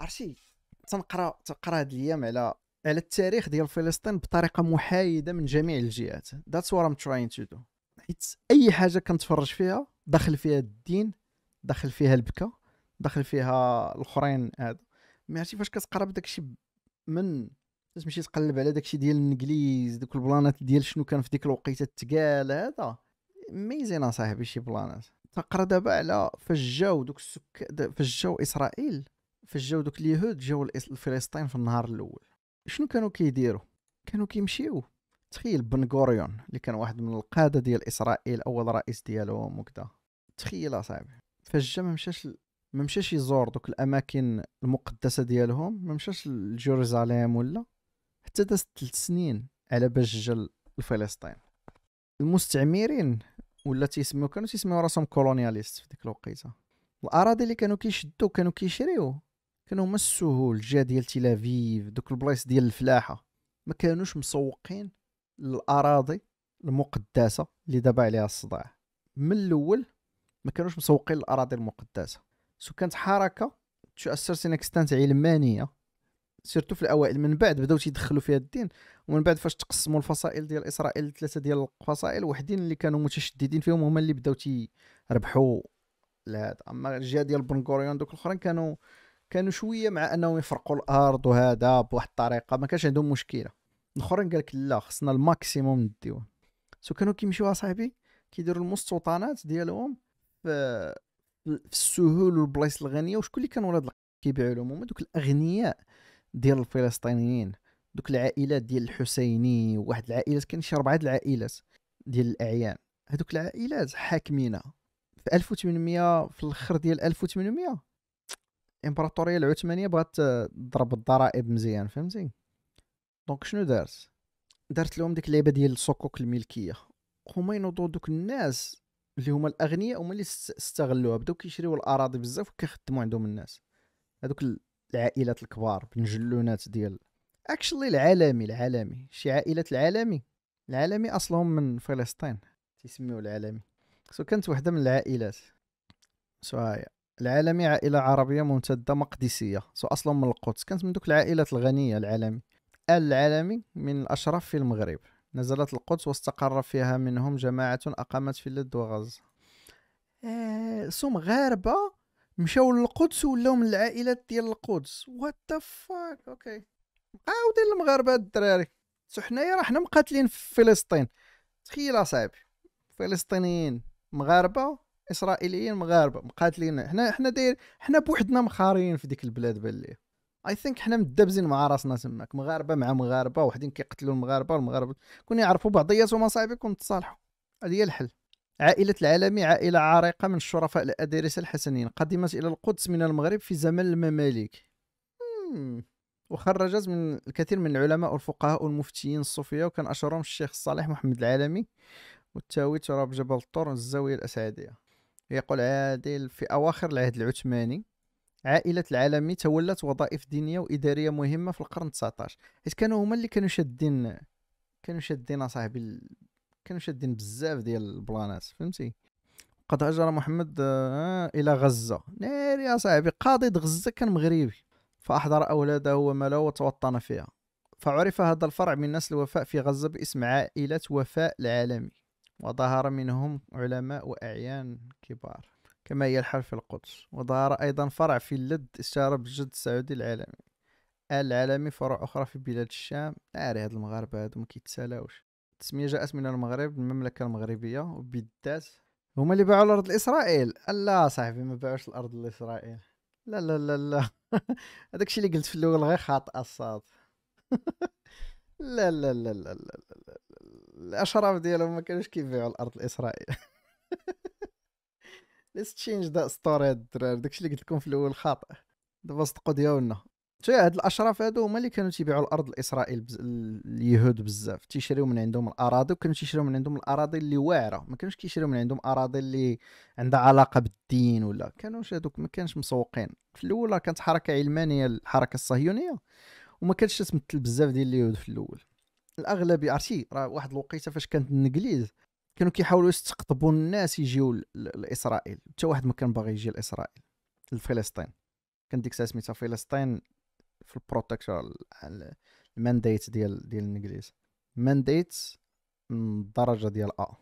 عرفتي تنقرا تنقرا هاد الايام على على التاريخ ديال فلسطين بطريقه محايده من جميع الجهات ذاتس وات ام تراين تو دو حيت اي حاجه كنتفرج فيها داخل فيها الدين داخل فيها البكا داخل فيها الاخرين هادو ما عرفتي فاش كتقرا بداكشي من تمشي تقلب على داكشي ديال الانجليز دوك البلانات ديال شنو كان في ديك الوقيته تقال هذا ميزين اصاحبي شي بلانات تقرا دابا على فاش جاو دوك السك فاش جاو اسرائيل فاش جاو دوك اليهود جاو لفلسطين في النهار الاول شنو كانوا كيديروا كانوا كيمشيو تخيل بن غوريون اللي كان واحد من القاده ديال اسرائيل اول رئيس ديالهم وكذا تخيل اصاحبي فاش جا ما مشاش ما مشاش يزور دوك الاماكن المقدسه ديالهم ما مشاش لجيروزاليم ولا حتى داز ثلاث سنين على باش جا لفلسطين المستعمرين ولا تيسميو كانوا تيسميو راسهم كولونياليست في ديك الوقيته الاراضي اللي كانوا كيشدو كانوا كيشريو كانوا هما السهول جا ديال تل افيف دوك البلايص ديال الفلاحه ما كانوش مسوقين للاراضي المقدسه اللي دابا عليها الصداع من الاول ما كانوش مسوقين للاراضي المقدسه سو كانت حركه تؤثر سينكستانت علمانيه سيرتو في الاوائل من بعد بداو تيدخلوا فيها الدين ومن بعد فاش تقسموا الفصائل ديال اسرائيل لثلاثه ديال الفصائل وحدين اللي كانوا متشددين فيهم هما اللي بداو تيربحوا لهذا اما الجهه ديال بنغوريون دوك الاخرين كانوا كانوا شويه مع انهم يفرقوا الارض وهذا بواحد الطريقه ما كانش عندهم مشكله الاخرين قال لك لا خصنا الماكسيموم نديو سو كانوا كيمشيو اصاحبي كيديروا المستوطنات ديالهم في السهول والبلايص الغنيه وشكون اللي كانوا ولاد كيبيعوا لهم هما دوك الاغنياء ديال الفلسطينيين دوك العائلات ديال الحسيني وواحد العائلات كان شي اربعه العائلات ديال الاعيان هذوك العائلات حاكمينها في 1800 في الاخر ديال 1800 الامبراطوريه العثمانيه بغات آه، تضرب الضرائب مزيان فهمتي دونك شنو دارت دارت لهم ديك اللعبه ديال صكوك الملكيه هما ينوضوا دوك الناس اللي هما الاغنياء هما اللي استغلوها بداو كيشريو الاراضي بزاف وكيخدموا عندهم الناس هذوك العائلات الكبار بنجلونات ديال اكشلي العالمي العالمي شي عائلات العالمي العالمي اصلهم من فلسطين تيسميو العالمي سو كانت وحده من العائلات سو العالمي عائلة عربية ممتدة مقدسية سو أصلا من القدس كانت من دوك العائلات الغنية العالمي آل العالمي من الأشراف في المغرب نزلت القدس واستقر فيها منهم جماعة أقامت في اللد وغزة آه سو مغاربة مشاو للقدس ولاو من العائلات ديال القدس وات ذا فاك اوكي عاودين المغاربة الدراري سو حنايا راه حنا مقاتلين في فلسطين تخيل اصاحبي فلسطينيين مغاربة اسرائيليين مغاربه مقاتلين حنا حنا داير حنا بوحدنا مخارين في ديك البلاد باللي اي ثينك حنا مدبزين مع راسنا تماك مغاربه مع مغاربه وحدين كيقتلوا المغاربه والمغاربه كون يعرفوا بعضياتهم صاحبي كون تصالحوا هذه هي الحل عائلة العالمي عائلة عريقة من الشرفاء الأدارسة الحسنيين قدمت إلى القدس من المغرب في زمن المماليك hmm. وخرجت من الكثير من العلماء والفقهاء والمفتيين الصوفية وكان أشهرهم الشيخ الصالح محمد العالمي والتاوي تراب جبل الطور الزاوية الأسعدية يقول عادل في أواخر العهد العثماني عائلة العالمي تولت وظائف دينية وإدارية مهمة في القرن 19 حيت كانوا هما اللي كانوا شادين كانوا شادين صاحبي كانوا شادين بزاف ديال البلانات فهمتي قد هاجر محمد آه إلى غزة ناري يا صاحبي قاضي غزة كان مغربي فأحضر أولاده وماله وتوطن فيها فعرف هذا الفرع من نسل الوفاء في غزة باسم عائلة وفاء العالمي وظهر منهم علماء وأعيان كبار كما هي الحال في القدس وظهر أيضا فرع في اللد استشار بالجد السعودي العالمي العالمي فروع أخرى في بلاد الشام ناري هاد المغاربة هادو ما كيتسالاوش التسمية جاءت من المغرب المملكة المغربية وبالذات هما اللي باعوا الأرض لإسرائيل لا صاحبي ما باعوش الأرض لإسرائيل لا لا لا لا هذاك الشيء اللي قلت في الأول غير خاطئ الصاد لا لا لا لا لا لا الاشراف ديالهم ما كانوش كيبيعوا الارض الاسرائيل ليتس تشينج ذا ستوري هاد الدراري داكشي اللي قلت لكم في الاول خاطئ دابا صدقوا ديالنا شوف هاد الاشراف هادو هما اللي كانوا تيبيعوا الارض لاسرائيل بز... اليهود بزاف تيشريو من عندهم الاراضي وكانوا تيشريو من عندهم الاراضي اللي واعره ما كانوش كيشريو من عندهم اراضي اللي عندها علاقه بالدين ولا كانوا هادوك ما كانش مسوقين في الاول كانت حركه علمانيه الحركه الصهيونيه وما كانش تمثل بزاف ديال اليهود في الاول الاغلبيه عرفتي راه واحد الوقيته فاش كانت الانجليز كانوا كيحاولوا يستقطبوا الناس يجيو لاسرائيل حتى واحد ما كان باغي يجي لاسرائيل لفلسطين كان ديك الساعه سميتها فلسطين في البروتكتور المانديت ديال ديال الانجليز مانديت من الدرجه ديال ا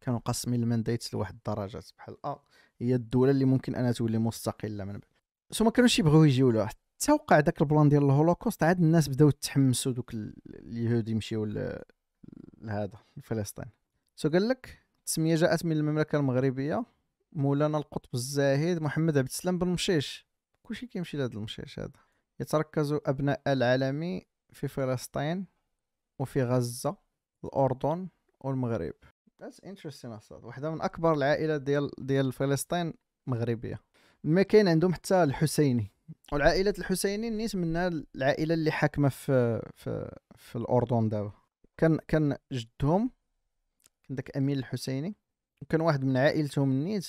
كانوا قاسمين المانديت لواحد الدرجات بحال ا هي الدوله اللي ممكن انها تولي مستقله من بعد ثم كانوا شي بغاو يجيو حتى حتى وقع داك البلان ديال الهولوكوست عاد الناس بداو تحمسوا دوك اليهود يمشيو لهذا لفلسطين سو قال لك التسميه جاءت من المملكه المغربيه مولانا القطب الزاهد محمد عبد السلام بن مشيش كلشي كيمشي لهذا المشيش هذا يتركز ابناء العالمي في فلسطين وفي غزه الاردن والمغرب That's interesting واحدة من أكبر العائلات ديال ديال فلسطين مغربية ما كاين عندهم حتى الحسيني والعائله الحسيني نيت منها العائله اللي حاكمه في في في الاردن دابا كان كان جدهم كان داك امين الحسيني وكان واحد من عائلتهم نيت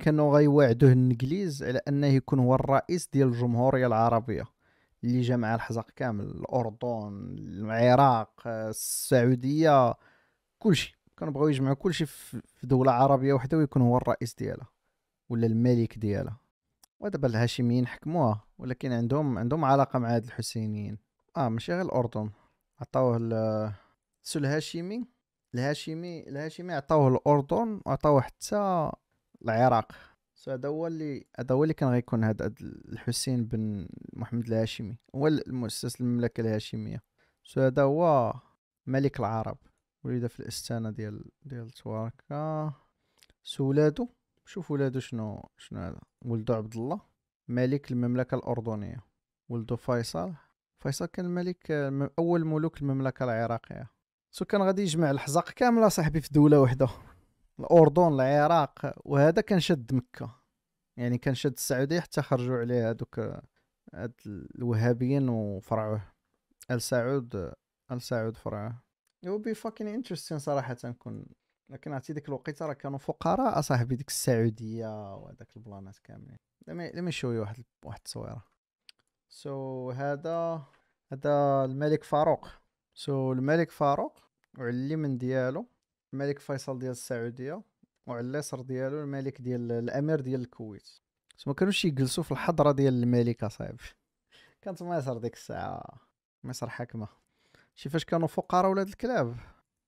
كانوا غيواعدوه الانجليز على انه يكون هو الرئيس ديال الجمهوريه العربيه اللي جمع الحزق كامل الاردن العراق السعوديه كلشي كانوا بغاو يجمعوا كلشي في دوله عربيه وحده ويكون هو الرئيس ديالها ولا الملك ديالها ودابا الهاشميين حكموها ولكن عندهم عندهم علاقه مع هاد الحسينيين اه ماشي غير الاردن عطاوه سو الهاشمي الهاشمي الهاشمي عطاوه الاردن وعطاوه حتى العراق سو هذا هو اللي هذا هو اللي كان غيكون هذا الحسين بن محمد الهاشمي هو المؤسس المملكه الهاشميه سو هذا هو ملك العرب ولد في الاستانه ديال ديال تواركا سو ولادو شوف ولادو شنو شنو هذا ولدو عبد الله ملك المملكة الأردنية ولدو فيصل فيصل كان ملك أول ملوك المملكة العراقية سو كان غادي يجمع الحزاق كاملة صاحبي في دولة واحدة الأردن العراق وهذا كان شد مكة يعني كان شد السعودية حتى خرجوا عليه هذوك هاد الوهابيين وفرعوه ال سعود ال سعود فرعوه it would be fucking interesting صراحة نكون لكن عرفتي ديك الوقيته راه كانوا فقراء اصاحبي ديك السعوديه وهذاك البلانات كاملين لما لما شويه واحد واحد التصويره سو so, هذا هذا الملك فاروق سو so, الملك فاروق وعلي من ديالو الملك فيصل ديال السعوديه وعلى صر ديالو الملك ديال الامير ديال الكويت ما كانوش يجلسوا في الحضره ديال الملك اصاحبي كانت مصر ديك الساعه مصر حاكمه شي فاش كانوا فقراء ولاد الكلاب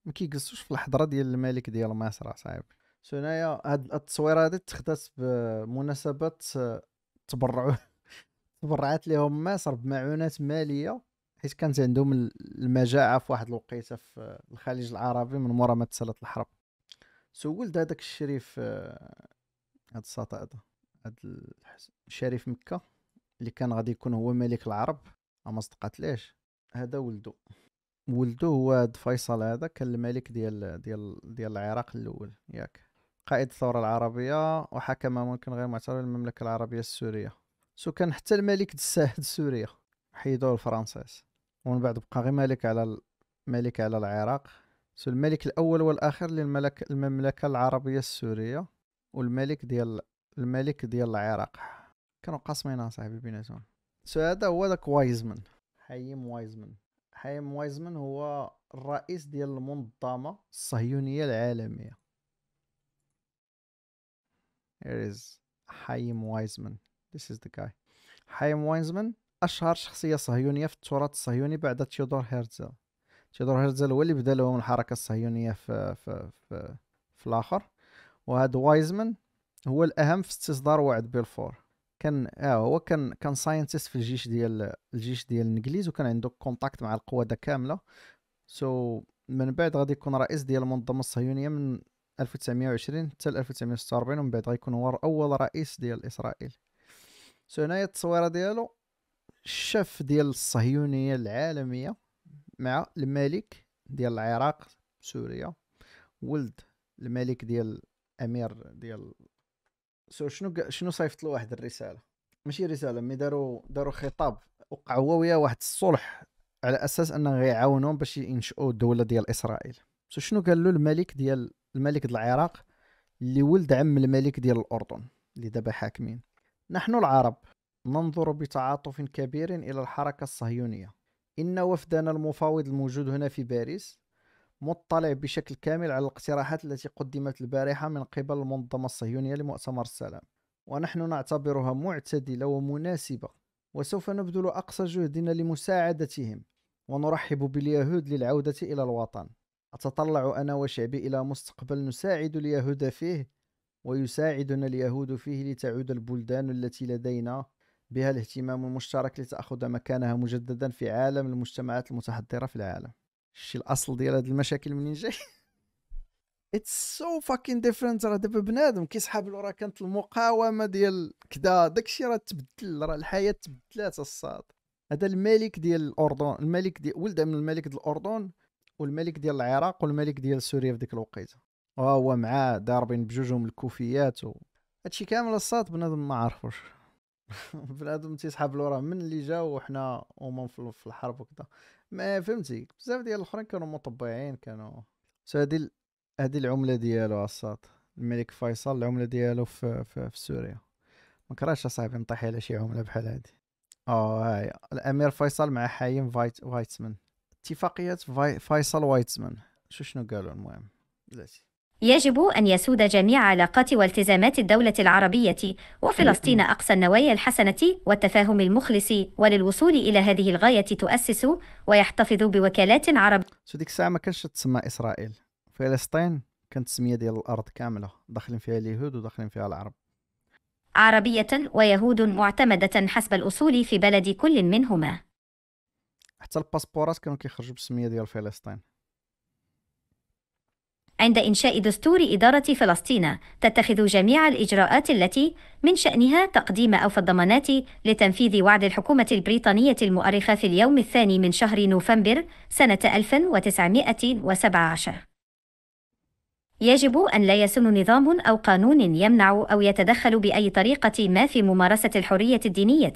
ما كيجلسوش في الحضره ديال الملك ديال مصر صاحبي سو هنايا هاد التصويره هادي تخدات بمناسبات تبرع تبرعات لهم مصر بمعونات ماليه حيت كانت عندهم المجاعه في واحد الوقيته في الخليج العربي من مورا ما تسالت الحرب سو ولد هذاك الشريف هاد الساطع هذا هاد شريف مكه اللي كان غادي يكون هو ملك العرب ما صدقات ليش هذا ولده ولده هو هاد فيصل هذا كان الملك ديال ديال ديال العراق الاول ياك قائد الثوره العربيه وحكم ممكن غير معترف المملكه العربيه السوريه سو كان حتى الملك الساهد سوريا حيدوه الفرنسيس ومن بعد بقى غير ملك على ملك على العراق سو الملك الاول والاخر للملك المملكه العربيه السوريه والملك ديال الملك ديال العراق كانوا قاسمين صاحبي بيناتهم سو هذا هو داك وايزمن حيم وايزمن حايم وايزمان هو الرئيس ديال المنظمة الصهيونية العالمية Here is حايم وايزمان This is the guy حايم وايزمان أشهر شخصية صهيونية في التراث الصهيوني بعد تيودور هيرتزل تيودور هيرتزل هو اللي بدا لهم الحركة الصهيونية في, في, في, في الآخر وهذا وايزمان هو الأهم في استصدار وعد بلفور كان اه هو كان كان ساينتست في الجيش ديال الجيش ديال الانجليز وكان عنده كونتاكت مع القواده كامله سو so من بعد غادي يكون رئيس ديال المنظمه الصهيونيه من 1920 حتى 1946 ومن بعد غيكون هو اول رئيس ديال اسرائيل سو so هنايا التصويره ديالو الشاف ديال الصهيونيه العالميه مع الملك ديال العراق سوريا ولد الملك ديال امير ديال سو شنو شنو صيفط له واحد الرساله ماشي رساله مي داروا داروا خطاب وقع هو وياه واحد الصلح على اساس انه غيعاونهم باش ينشئوا الدوله ديال اسرائيل سو شنو قال له الملك ديال الملك ديال العراق اللي ولد عم الملك ديال الاردن اللي دابا حاكمين نحن العرب ننظر بتعاطف كبير الى الحركه الصهيونيه ان وفدنا المفاوض الموجود هنا في باريس مطلع بشكل كامل على الاقتراحات التي قدمت البارحة من قبل المنظمة الصهيونية لمؤتمر السلام ونحن نعتبرها معتدلة ومناسبة وسوف نبذل أقصى جهدنا لمساعدتهم ونرحب باليهود للعودة إلى الوطن أتطلع أنا وشعبي إلى مستقبل نساعد اليهود فيه ويساعدنا اليهود فيه لتعود البلدان التي لدينا بها الاهتمام المشترك لتأخذ مكانها مجددا في عالم المجتمعات المتحضرة في العالم شتي الاصل ديال هاد المشاكل منين جاي اتس سو فاكين ديفرنت راه دابا بنادم كيسحاب له راه كانت المقاومه ديال كدا داكشي راه تبدل راه الحياه تبدلات الصاد هذا الملك ديال الاردن الملك ديال ولد من الملك ديال الاردن والملك ديال العراق والملك ديال سوريا في ديك الوقيته وهو معاه ضاربين بجوجهم الكوفيات و... هادشي كامل الصاد بنادم ما عارفوش بنادم تيسحاب له راه من اللي جا وحنا هما في الحرب وكذا ما فهمتي بزاف ديال الاخرين كانوا مطبعين كانوا سو هادي هادي العمله ديالو عصات الملك فيصل العمله ديالو في, في, في سوريا ما كراش اصاحبي نطيح على شي عمله بحال هادي اه هاي الامير فيصل مع حايم فايت وايتسمن اتفاقيه فيصل وايتسمن شو شنو قالوا المهم بلاتي يجب أن يسود جميع علاقات والتزامات الدولة العربية وفلسطين أقصى النوايا الحسنة والتفاهم المخلص وللوصول إلى هذه الغاية تؤسس ويحتفظ بوكالات عرب سوديك الساعة ما كانش تسمى إسرائيل فلسطين كانت تسمية ديال الأرض كاملة داخلين فيها اليهود وداخلين فيها العرب عربية ويهود معتمدة حسب الأصول في بلد كل منهما حتى الباسبورات كانوا كيخرجوا بالسمية ديال فلسطين عند إنشاء دستور إدارة فلسطين تتخذ جميع الإجراءات التي من شأنها تقديم أوفى الضمانات لتنفيذ وعد الحكومة البريطانية المؤرخة في اليوم الثاني من شهر نوفمبر سنة 1917 يجب أن لا يسن نظام أو قانون يمنع أو يتدخل بأي طريقة ما في ممارسة الحرية الدينية،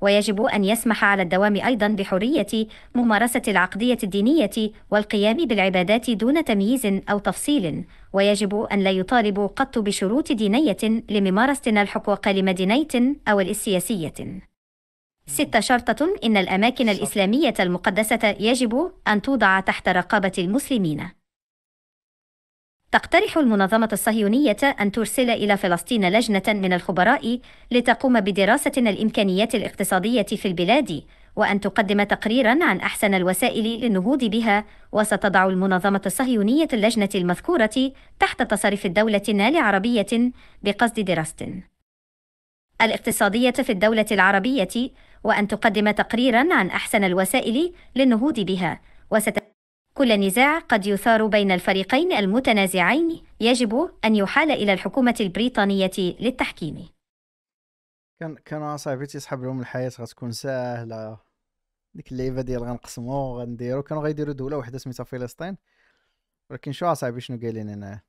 ويجب أن يسمح على الدوام أيضا بحرية ممارسة العقدية الدينية والقيام بالعبادات دون تمييز أو تفصيل، ويجب أن لا يطالب قط بشروط دينية لممارسة الحقوق لمدينة أو السياسية. ست شرطة إن الأماكن الإسلامية المقدسة يجب أن توضع تحت رقابة المسلمين. تقترح المنظمة الصهيونية أن ترسل إلى فلسطين لجنة من الخبراء لتقوم بدراسة الإمكانيات الاقتصادية في البلاد وأن تقدم تقريرا عن أحسن الوسائل للنهوض بها وستضع المنظمة الصهيونية اللجنة المذكورة تحت تصريف الدولة عربية بقصد دراسة الاقتصادية في الدولة العربية وأن تقدم تقريرا عن أحسن الوسائل للنهوض بها وست كل نزاع قد يثار بين الفريقين المتنازعين يجب أن يحال إلى الحكومة البريطانية للتحكيم كان كان صاحبي تيسحب لهم الحياة غتكون ساهلة ديك اللعيبة ديال غنقسمو غنديرو كانوا غيديرو دولة وحدة سميتها فلسطين ولكن شو صاحبي شنو قايلين هنا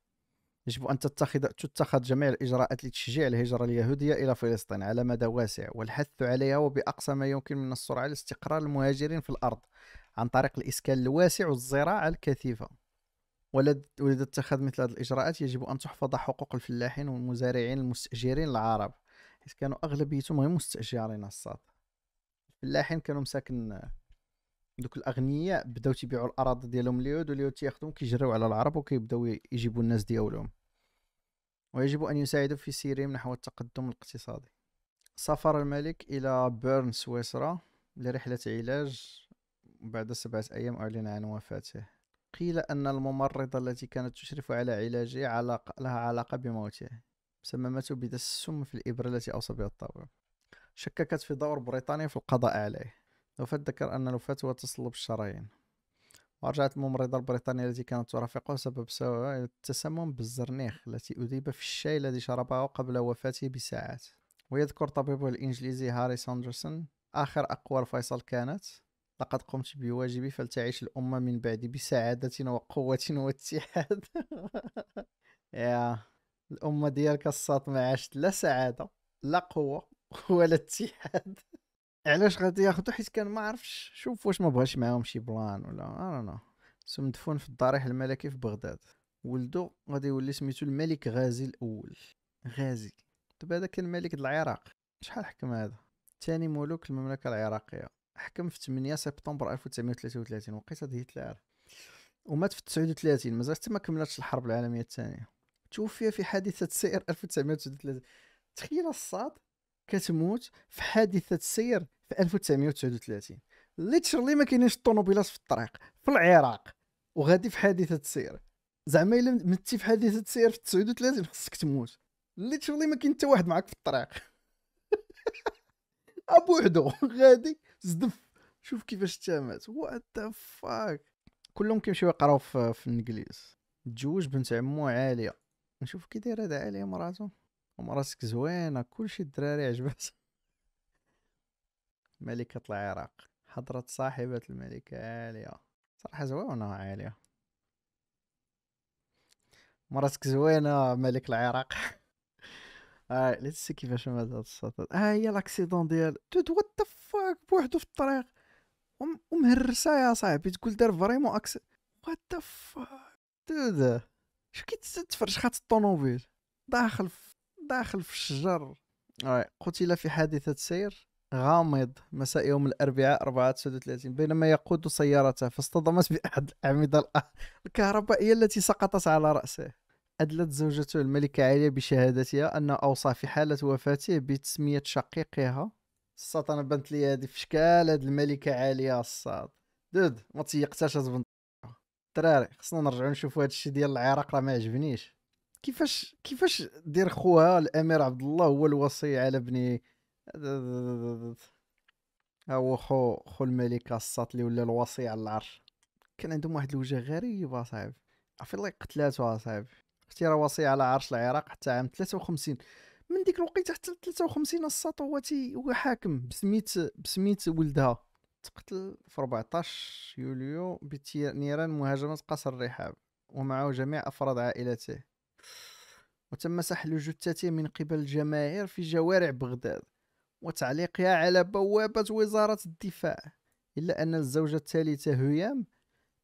يجب أن تتخذ تتخذ جميع الإجراءات لتشجيع الهجرة اليهودية إلى فلسطين على مدى واسع والحث عليها وبأقصى ما يمكن من السرعة لاستقرار المهاجرين في الأرض عن طريق الإسكان الواسع والزراعة الكثيفة ولذا اتخذ مثل هذه الإجراءات يجب أن تحفظ حقوق الفلاحين والمزارعين المستأجرين العرب حيث كانوا أغلبيتهم غير مستأجرين الصاد الفلاحين كانوا مساكن دوك الاغنياء بداو تبيعوا الاراضي ديالهم اليهود واليهود تياخذهم كيجريو على العرب وكيبداو يجيبوا الناس ديالهم ويجب ان يساعدوا في سيرهم نحو التقدم الاقتصادي سافر الملك الى بيرن سويسرا لرحله علاج بعد سبعة أيام أعلن عن وفاته قيل أن الممرضة التي كانت تشرف على علاجه علاقة لها علاقة بموته سممته بدا السم في الإبرة التي أوصى بها الطبيب شككت في دور بريطانيا في القضاء عليه وفد ذكر أن الوفاة تصلب الشرايين ورجعت الممرضة البريطانية التي كانت ترافقه سبب التسمم بالزرنيخ التي أذيب في الشاي الذي شربه قبل وفاته بساعات ويذكر طبيبه الإنجليزي هاري ساندرسون آخر أقوال فيصل كانت لقد قمت بواجبي فلتعيش الأمة من بعدي بسعادة وقوة واتحاد يا الأمة ديالك الساط ما عاشت لا سعادة لا قوة ولا اتحاد علاش غادي ياخذو حيت كان ما عرفش شوف واش ما بغاش معاهم شي بلان ولا انا سم مدفون في الضريح الملكي في بغداد ولدو غادي يولي سميتو الملك غازي الاول غازي دابا هذا كان ملك العراق شحال حكم هذا ثاني ملوك المملكه العراقيه حكم في 8 سبتمبر 1933 وقيت هذه العام ومات في 39 مازال حتى ما كملتش الحرب العالميه الثانيه توفي في حادثه سير 1939 تخيل الصاد كتموت في حادثه سير في 1939 ليتشرلي ما كاينينش الطوموبيلات في الطريق في العراق وغادي في حادثه سير زعما الا متي في حادثه سير في 39 خصك تموت ليتشرلي ما كاين حتى واحد معاك في الطريق بوحدو غادي زدف شوف كيفاش تامات وات ذا فاك كلهم كيمشيو يقراو في, في الانجليز تزوج بنت عمو عاليه نشوف كي دايره هاد عاليه مراتو ومراتك زوينه كلشي الدراري عجبات ملكة العراق حضرة صاحبة الملكة عالية صراحة زوينة عالية مراتك زوينة ملك العراق هاي آه، لا تنسى كيفاش مات هاد الصوت هاي آه هي لاكسيدون ديال وات ذا راك بوحدو في الطريق ومهرسه يا صاحبي تقول دار فريمون اكس وات ذا فاك دودا شو كي خات الطونوبيل داخل داخل في الشجر قتل في حادثة سير غامض مساء يوم الأربعاء 34 بينما يقود سيارته فاصطدمت بأحد الأعمدة الكهربائية التي سقطت على رأسه أدلت زوجته الملكة عليا بشهادتها أنه أوصى في حالة وفاته بتسمية شقيقها الصاد انا بانت لي هادي في شكال هاد الملكه عاليه الصاد دود ما تيقتاش تبنط الدراري خصنا نرجعو نشوفو هادشي ديال العراق راه ما عجبنيش كيفاش كيفاش دير خوها الامير عبد الله هو الوصي على بني ها هو خو خو الملكه الساط اللي ولا الوصي على العرش كان عندهم واحد الوجه غريب اصاحبي عرفتي الله قتلاتو اصاحبي اختي راه وصي على عرش العراق حتى عام 53 من ديك الوقيته حتى 53 الساط هو تي هو حاكم بسميت بسميت ولدها تقتل في 14 يوليو بنيران مهاجمة قصر الرحاب ومعه جميع أفراد عائلته وتم سحل جثته من قبل الجماهير في جوارع بغداد وتعليقها على بوابة وزارة الدفاع إلا أن الزوجة الثالثة هيام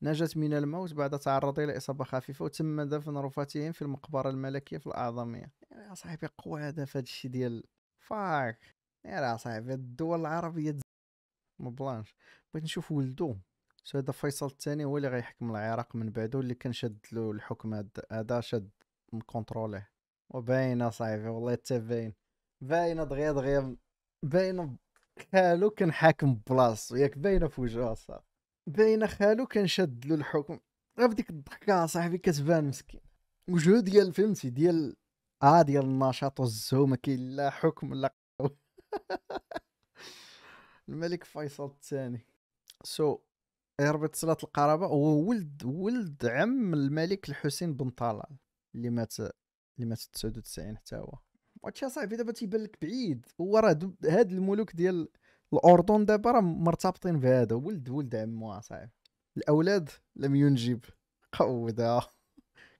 نجت من الموت بعد تعرضي إلى إصابة خفيفة وتم دفن رفاتهم في المقبرة الملكية في الأعظمية يا صاحبي قوة هذا في الشيء ديال فاك يا صاحبي الدول العربية مبلانش بلانش بغيت نشوف ولدو هذا فيصل الثاني هو اللي غيحكم العراق من بعده اللي كان شاد له الحكم هذا شاد مكونتروليه وباينه صاحبي والله حتى باين باينه دغيا دغيا باينه كالو كان حاكم بلاصتو ياك باينه في وجهه صافي باينة خالو كان شاد له الحكم غير ديك الضحكه صاحبي كتبان مسكين وجهو ديال فهمتي ديال اه ديال النشاط والزهو ما كاين لا حكم لا الملك فيصل الثاني سو so, يربط صلاة القرابة هو ولد ولد عم الملك الحسين بن طلال اللي مات اللي مات 99 حتى هو هادشي صاحبي دابا تيبان لك بعيد هو راه هاد الملوك ديال الاردن دابا راه مرتبطين بهذا ولد ولد عمو آه صاحبي الاولاد لم ينجب قودا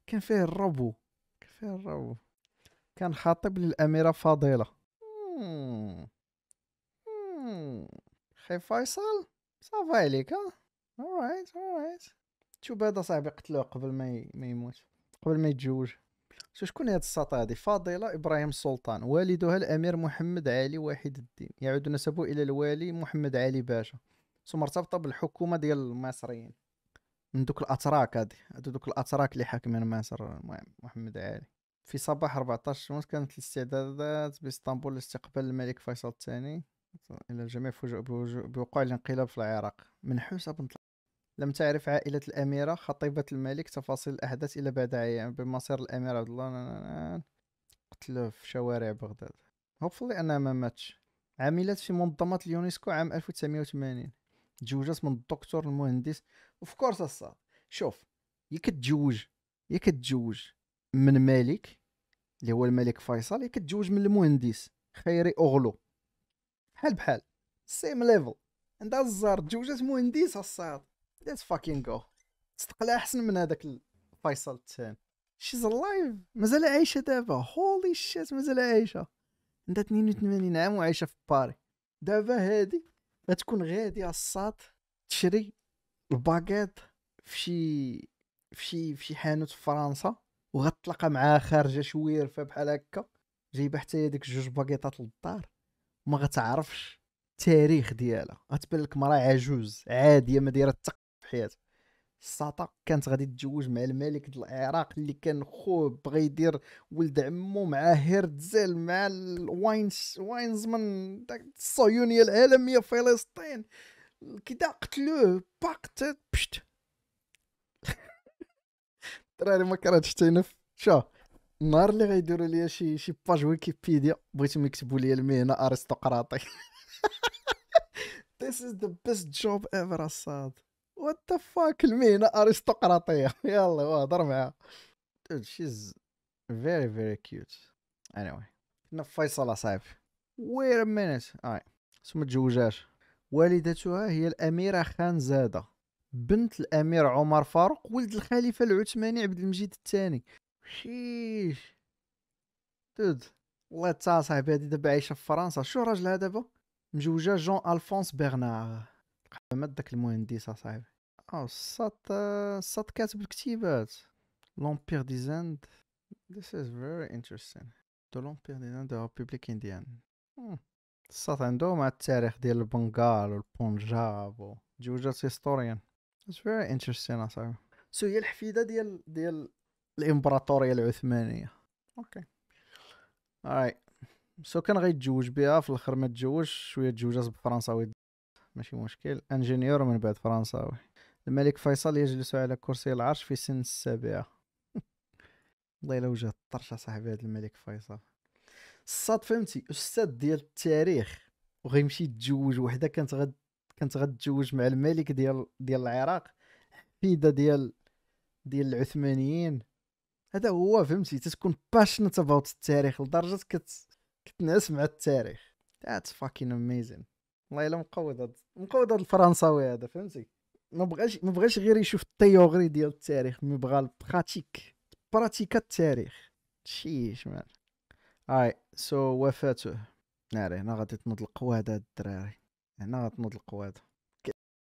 كان فيه الربو كان فيه الربو كان خاطب للاميره فاضله خي فيصل صافي عليك اورايت آه. اورايت شوف هذا صاحبي قتلوه قبل ما ما يموت قبل ما يتزوج شوف شكون هاد الساطة هادي فاضلة إبراهيم السلطان والدها الأمير محمد علي واحد الدين يعود نسبه إلى الوالي محمد علي باشا ثم مرتبطة بالحكومة ديال المصريين من دوك الأتراك هادي هادو دوك الأتراك اللي حاكمين مصر محمد علي في صباح 14 شمس كانت الاستعدادات باسطنبول لاستقبال الملك فيصل الثاني الى الجميع فوجئ بوقوع الانقلاب في العراق منحوسه بنت لم تعرف عائلة الأميرة خطيبة الملك تفاصيل الأحداث إلى بعد أيام بمصير الأمير عبد الله قتله في شوارع بغداد هوبفلي أنها ما ماتش عملت في منظمة اليونسكو عام 1980 تزوجت من الدكتور المهندس اوف كورس الصاد شوف يا كتزوج يا كتزوج من مالك اللي هو الملك فيصل يا كتزوج من المهندس خيري اوغلو بحال بحال سيم ليفل عندها الزهر تزوجت مهندس الصاد ليتس fucking جو استقلا احسن من هذاك الفيصل الثاني شيز الايف مازال عايشه دابا هولي شيت مازال عايشه عندها 82 عام وعايشه في باري دابا هادي غتكون غادي الساط تشري الباكيت فشي فشي فشي حانوت في فرنسا وغتلقى معاها خارجه شويرفه بحال هكا جايبه حتى هي ديك جوج باكيطات للدار وما غتعرفش التاريخ ديالها غتبان لك مرا عجوز عاديه ما دايره حتى في حياته الساطا كانت غادي تتزوج مع الملك ديال العراق اللي كان خوه بغى يدير ولد عمو مع هرتزل مع الواينز واينزمان داك الصهيونيه العالميه في فلسطين كدا قتلوه باقت بشت الدراري ما كرهتش تينف شو النهار اللي غيديروا لي شي شي باج ويكيبيديا بغيتهم يكتبوا لي المهنه ارستقراطي This is the best job ever, Assad. وات فاك المهنه ارستقراطيه يلا واهضر معاها شيز فيري فيري كيوت اني واي كنا في فيصل اصاحبي وير مينيت اي سو متزوجاش والدتها هي الاميره خان زاده بنت الامير عمر فاروق ولد الخليفه العثماني عبد المجيد الثاني شيش دود والله تا صاحبي هادي دابا عايشه في فرنسا شو راجلها دابا مزوجه جون الفونس برنار ما داك المهندس اصاحبي او الساط الساط كاتب الكتيبات لومبير دي زاند This از فيري interesting دو لومبير دي زاند دو ريبوبليك انديان الساط عنده مع التاريخ ديال البنغال والبنجاب و جوجات هيستوريان It's فيري interesting اصاحبي سو هي الحفيده ديال ديال الامبراطوريه العثمانيه اوكي اي سو so كان غيتزوج بها في الاخر ما تزوجش شويه تزوجات بفرنساوي ماشي مشكل انجينيور من بعد فرنساوي الملك فيصل يجلس على كرسي العرش في سن السابعة الله الا وجه الطرش صاحبي هذا الملك فيصل الصاد فهمتي استاذ ديال التاريخ وغيمشي يتزوج وحده كانت غد كانت غتزوج مع الملك ديال ديال العراق حفيده ديال ديال العثمانيين هذا هو فهمتي تتكون باشنت اباوت التاريخ لدرجه كت كتنعس مع التاريخ ذاتس فاكين اميزين الله الا مقود هاد مقود هذا الفرنساوي هذا فهمتي ما بغاش ما بغاش غير يشوف التيوري ديال التاريخ مي بغا البراتيك براتيكا التاريخ شيش مان اي سو وفاته ناري هنا غادي تنوض القواده الدراري هنا غتنوض القواده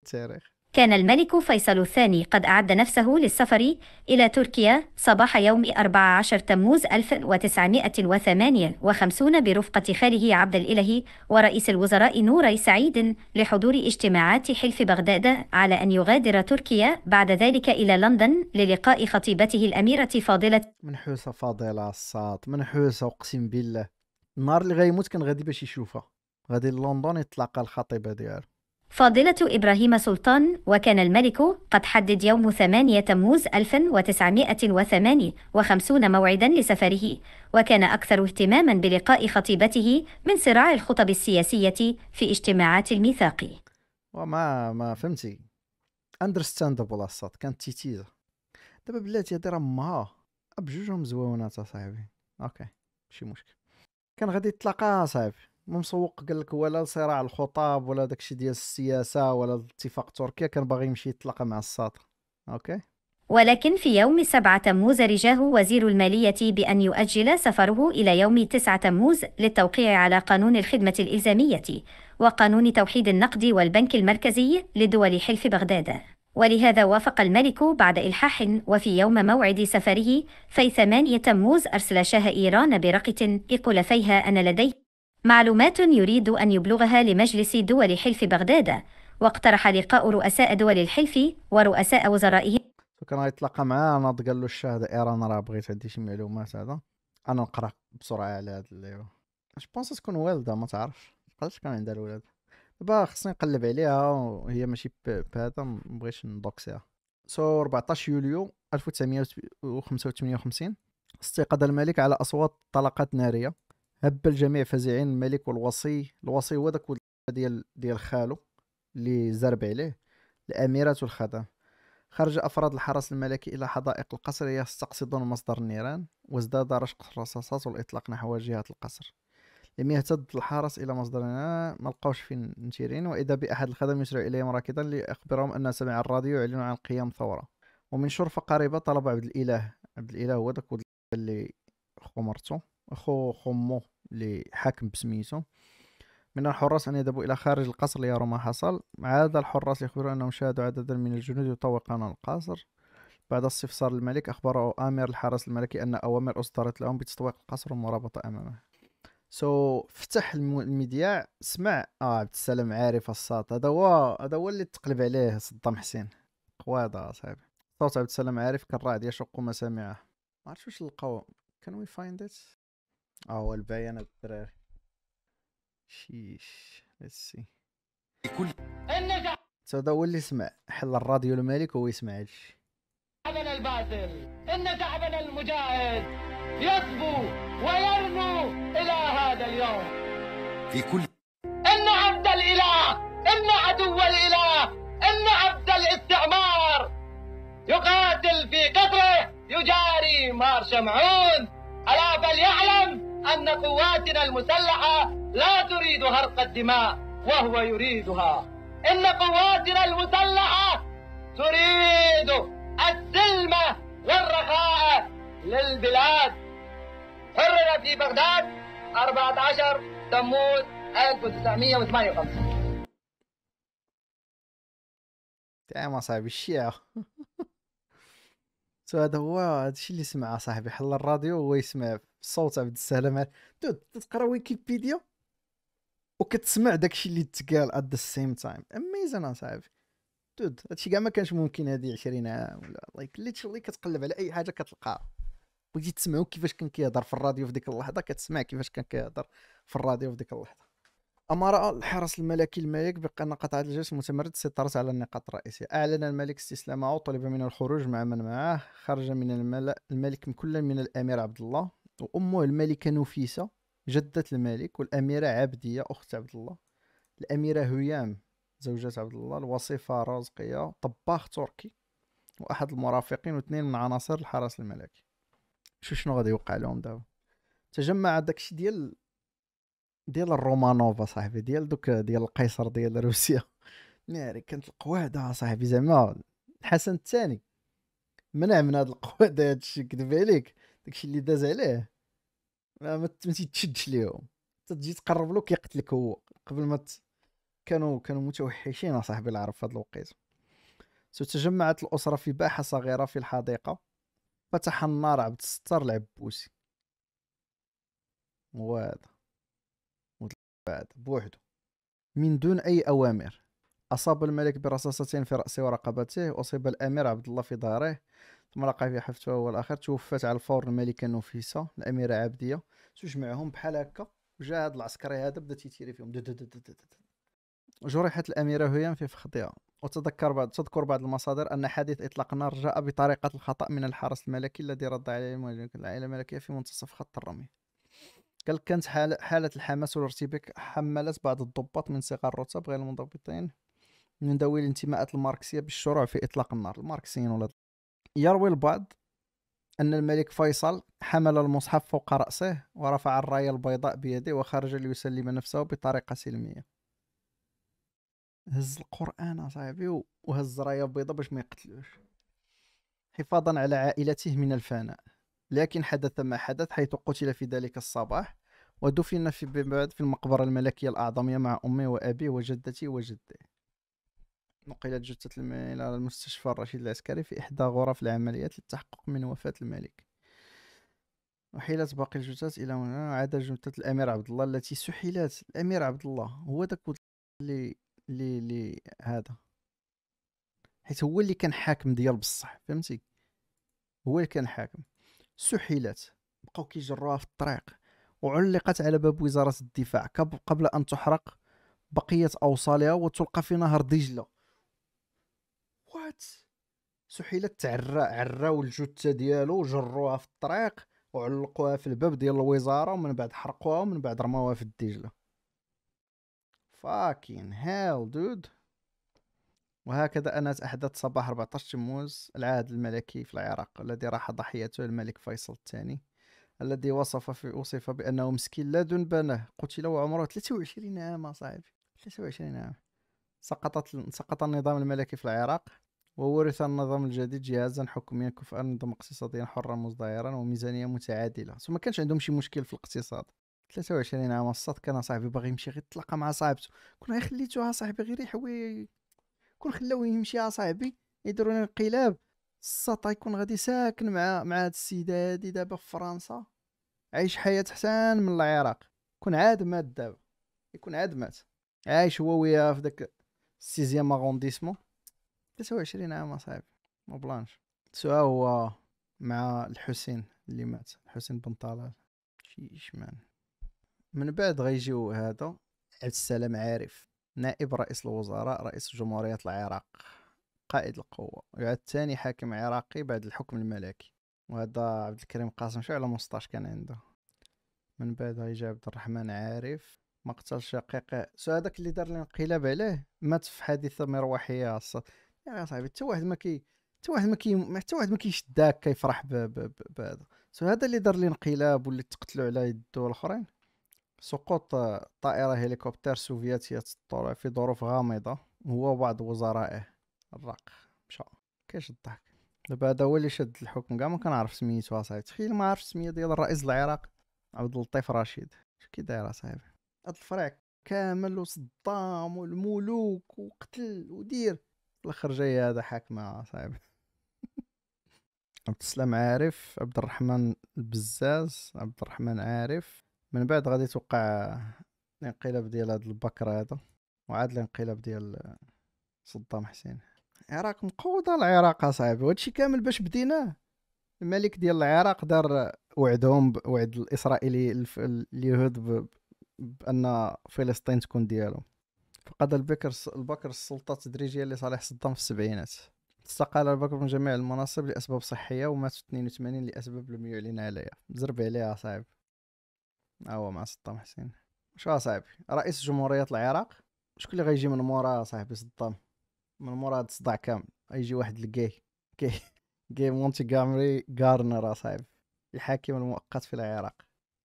التاريخ كان الملك فيصل الثاني قد أعد نفسه للسفر إلى تركيا صباح يوم 14 تموز 1958 برفقة خاله عبد الإله ورئيس الوزراء نوري سعيد لحضور اجتماعات حلف بغداد على أن يغادر تركيا بعد ذلك إلى لندن للقاء خطيبته الأميرة فاضلة منحوسة فاضلة الساط منحوسة أقسم بالله النهار اللي غيموت كان غادي باش يشوفها غادي لندن يتلقى الخطيبة ديالو فاضلة إبراهيم سلطان وكان الملك قد حدد يوم 8 تموز 1958 موعدا لسفره وكان أكثر اهتماما بلقاء خطيبته من صراع الخطب السياسية في اجتماعات الميثاق وما ما فهمتي اندرستاندبل الصاد كانت تيتيزا دابا بلاتي هادي راه مها بجوجهم زوونات اصاحبي اوكي ماشي مشكل كان غادي يتلاقى صاحبي ما مسوق قال لك ولا صراع الخطاب ولا داكشي ديال السياسه ولا الاتفاق تركيا كان باغي يمشي يتلاقى مع الساطر اوكي ولكن في يوم 7 تموز رجاه وزير المالية بأن يؤجل سفره إلى يوم 9 تموز للتوقيع على قانون الخدمة الإلزامية وقانون توحيد النقد والبنك المركزي لدول حلف بغداد ولهذا وافق الملك بعد إلحاح وفي يوم موعد سفره في 8 تموز أرسل شاه إيران برقة يقول فيها أن لديه معلومات يريد أن يبلغها لمجلس دول حلف بغداد واقترح لقاء رؤساء دول الحلف ورؤساء وزرائه كان يتلاقى معاه انا قال له الشاهد ايران راه بغيت عندي شي معلومات هذا انا نقرا بسرعه على هذا اللي جو بونس تكون والده ما تعرفش قلت كان عندها الولاد دابا خصني نقلب عليها وهي ماشي بهذا ما بغيتش ندوكسيها سو 14 يوليو 1985 استيقظ الملك على اصوات طلقات ناريه هب الجميع فزعين الملك والوصي الوصي هو داك ديال ديال خالو اللي زرب عليه الاميرات والخدم خرج أفراد الحرس الملكي إلى حدائق القصر يستقصدون مصدر النيران وازداد رشق الرصاصات والإطلاق نحو جهة القصر لم يهتد الحرس إلى مصدر النيران ما لقاوش فين نتيرين وإذا بأحد الخدم يسرع إليهم راكدا ليخبرهم ان سمع الراديو يعلن عن قيام ثورة ومن شرفة قريبة طلب عبد الإله عبد الإله هو داك اللي خمرته مرتو اخو خمو اللي حاكم بسميتو من الحراس أن يذهبوا إلى خارج القصر ليروا ما حصل عاد الحراس يخبرون أنهم شاهدوا عددا من الجنود يطوقون القصر بعد استفسار الملك أخبره امير الحرس الملكي أن أوامر أصدرت لهم بتطويق القصر ومرابطة أمامه سو so, فتح المذياع سمع اه عبد السلام عارف الصوت هذا هو هذا هو اللي تقلب عليه صدام حسين قواضة صاحبي صوت عبد السلام عارف كان راعد يشق مسامعه ما عرفتش واش لقاو كان وي فايند ات اه، هو الباقي انا الفراخ شيش لسي كل النجاح تصدق هو اللي يسمع حل الراديو الملك هو يسمع هادشي شعبنا الباطل ان شعبنا المجاهد يصبو ويرنو الى هذا اليوم في كل ان عبد الاله ان عدو الاله ان عبد الاستعمار يقاتل في قطره يجاري مار شمعون ألا فليعلم أن قواتنا المسلحة لا تريد هرق الدماء وهو يريدها إن قواتنا المسلحة تريد السلم والرخاء للبلاد حرر في بغداد 14 تموز 1958 Damn, I الشيعة سو هذا هو هادشي اللي سمع صاحبي حل الراديو هو يسمع صوت عبد السلام دود تقرا ويكيبيديا وكتسمع داكشي اللي تقال ات ذا سيم تايم اميزن اصاحبي دود هادشي كاع ما كانش ممكن هادي 20 عام ولا لايك ليتشرلي كتقلب على اي حاجه كتلقاها بغيتي تسمعو كيفاش كان كيهضر في الراديو في ديك اللحظه كتسمع كيفاش كان كيهضر في الراديو في ديك اللحظه أمر الحرس الملكي بقى بأن قطعة الجيش المتمرد سيطرت على النقاط الرئيسية أعلن الملك استسلامه وطلب من الخروج مع من معه خرج من الملك كل من الأمير عبد الله وأمه الملكة نفيسة جدة الملك والأميرة عبدية أخت عبد الله الأميرة هيام زوجة عبد الله الوصيفة رازقية طباخ تركي وأحد المرافقين واثنين من عناصر الحرس الملكي شو شنو غادي يوقع لهم دابا تجمع داكشي ديال ديال الرومانوفا صاحبي ديال دوك ديال القيصر ديال روسيا ناري كانت القواعد صاحبي زعما الحسن الثاني منع من هاد القواعد هادشي كذب عليك داكشي اللي داز عليه ما تيتشدش ليهم تجي تقرب له كيقتلك هو قبل ما ت... كانوا كانوا متوحشين صاحبي العرب في هذا الوقت سو تجمعت الاسره في باحه صغيره في الحديقه فتح النار عبد الستار العبوسي وهذا بعد بوحده من دون أي أوامر أصاب الملك برصاصتين في رأسه ورقبته اصيب الأمير عبد الله في ظهره ثم لقى في حفته هو الآخر توفات على الفور الملكة نفيسة الأميرة عبدية زوج معهم بحال هكا وجا هاد العسكري هذا بدا تيتيري فيهم جرحت الأميرة هيام في فخذها وتذكر بعض تذكر بعض المصادر أن حادث إطلاق النار جاء بطريقة الخطأ من الحرس الملكي الذي رد عليه الملك العائلة الملكية في منتصف خط الرمي قال كانت حالة, الحماس والارتباك حملت بعض الضباط من صغار الرتب غير المنضبطين من ذوي الانتماءات الماركسية بالشروع في إطلاق النار الماركسيين ولا يروي البعض أن الملك فيصل حمل المصحف فوق رأسه ورفع الراية البيضاء بيده وخرج ليسلم نفسه بطريقة سلمية هز القرآن أصاحبي وهز راية بيضاء باش ما يقتلوش حفاظا على عائلته من الفناء لكن حدث ما حدث حيث قتل في ذلك الصباح ودفن في في المقبرة الملكية الأعظمية مع أمه وأبي وجدتي وجدي نقلت جثة الملك إلى المستشفى الرشيد العسكري في إحدى غرف العمليات للتحقق من وفاة الملك وحيلت باقي الجثث إلى هنا عدا جثة الأمير عبد الله التي سحلت الأمير عبد الله هو داك اللي لي لي هذا حيت هو اللي كان حاكم ديال بصح فهمتي هو اللي كان حاكم سحلت بقاو كيجروها في الطريق وعلقت على باب وزارة الدفاع قبل أن تحرق بقية أوصالها وتلقى في نهر دجلة وات سحيلة تعرى عراو الجثة ديالو جروها في الطريق وعلقوها في الباب ديال الوزارة ومن بعد حرقوها ومن بعد رماوها في الدجلة فاكين هيل دود وهكذا أنس أحدث صباح 14 تموز العهد الملكي في العراق الذي راح ضحيته الملك فيصل الثاني الذي وصف في وصف بأنه مسكين لا ذنب قتل وعمره 23 عام صاحبي 23 عام سقطت سقط النظام الملكي في العراق وورث النظام الجديد جهازا حكوميا كفءا نظام اقتصاديا حرا مزدهرا وميزانية متعادلة ثم كانش عندهم شي مشكل في الاقتصاد 23 عام الصاد كان صاحبي باغي يمشي غير يتلاقى مع صاحبته كنا خليتوها صاحبي غير يحوي كون خلاوه يمشي اصاحبي يديروا لنا انقلاب السطا يكون غادي ساكن مع مع هاد السيد هادي دابا في فرنسا عايش حياه حسان من العراق يكون عاد مات دابا يكون عاد مات عايش هو وياها في داك السيزيام اغونديسمون 29 عام اصاحبي مو بلانش سوا هو مع الحسين اللي مات الحسين بن طلال شي من بعد غيجيو هذا عبد السلام عارف نائب رئيس الوزراء رئيس جمهورية العراق قائد القوة يعد ثاني حاكم عراقي بعد الحكم الملكي وهذا عبد الكريم قاسم شو على مستاش كان عنده من بعدها جا عبد الرحمن عارف مقتل شقيقه سو هذاك اللي دار الانقلاب عليه مات في حادثه مروحيه يا صاحبي حتى واحد ما كي حتى واحد ما كي حتى واحد ما كيشداك كيفرح بهذا سو هذا اللي دار الانقلاب واللي تقتلوا على يدو الاخرين سقوط طائرة هليكوبتر سوفيتية في ظروف غامضة هو بعض وزرائه الراق مشى كاش الضحك دابا هذا هو اللي شد الحكم كاع ما كنعرف سميتو اصاحبي تخيل ما عرف السميه ديال الرئيس العراق عبد اللطيف رشيد شو كي داير اصاحبي هاد الفريق كامل وصدام والملوك وقتل ودير في الاخر جاي هذا حاكم اصاحبي عبد السلام عارف عبد الرحمن البزاز عبد الرحمن عارف من بعد غادي توقع الانقلاب ديال هاد البكر هذا وعاد الانقلاب ديال صدام حسين العراق مقوضه العراق اصاحبي وهادشي كامل باش بديناه الملك ديال العراق دار وعدهم وعد الاسرائيلي اليهود بان فلسطين تكون ديالهم فقد البكر البكر السلطه التدريجيه لصالح صدام في السبعينات استقال البكر من جميع المناصب لاسباب صحيه ومات في 82 لاسباب لم يعلن عليها زرب عليها صعيب هو مع صدام حسين شو صاحبي رئيس جمهورية العراق شكون اللي غيجي من مورا صاحبي صدام من مورا هاد الصداع كامل غيجي واحد الكاي كاي كاي كامري غارنر صاحبي الحاكم المؤقت في العراق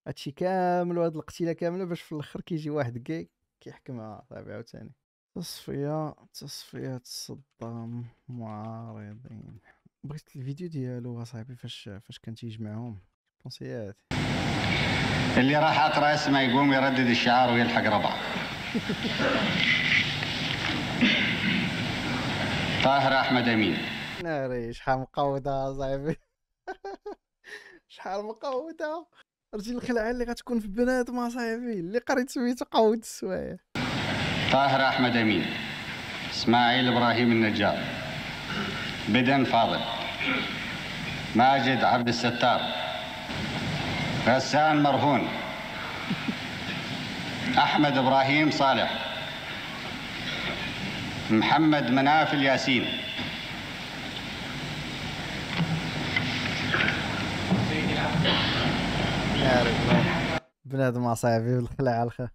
هادشي كامل وهاد القتيله كامله باش في الاخر كيجي واحد كاي كيحكمها صاحبي عاوتاني تصفية تصفية صدام معارضين بغيت الفيديو ديالو صاحبي فاش فاش كان تيجمعهم بونسيات اللي راح اقرا اسمه يقوم يردد الشعار ويلحق ربعه طاهر احمد امين ناري شحال مقوده صاحبي شحال مقوده رجل الخلعه اللي غتكون في بنات ما صاحبي اللي قريت سميتو قود السوايع طاهر احمد امين اسماعيل ابراهيم النجار بدن فاضل ماجد عبد الستار غسان مرهون أحمد إبراهيم صالح محمد مناف الياسين بنادم عصايبي بالخلع على الخير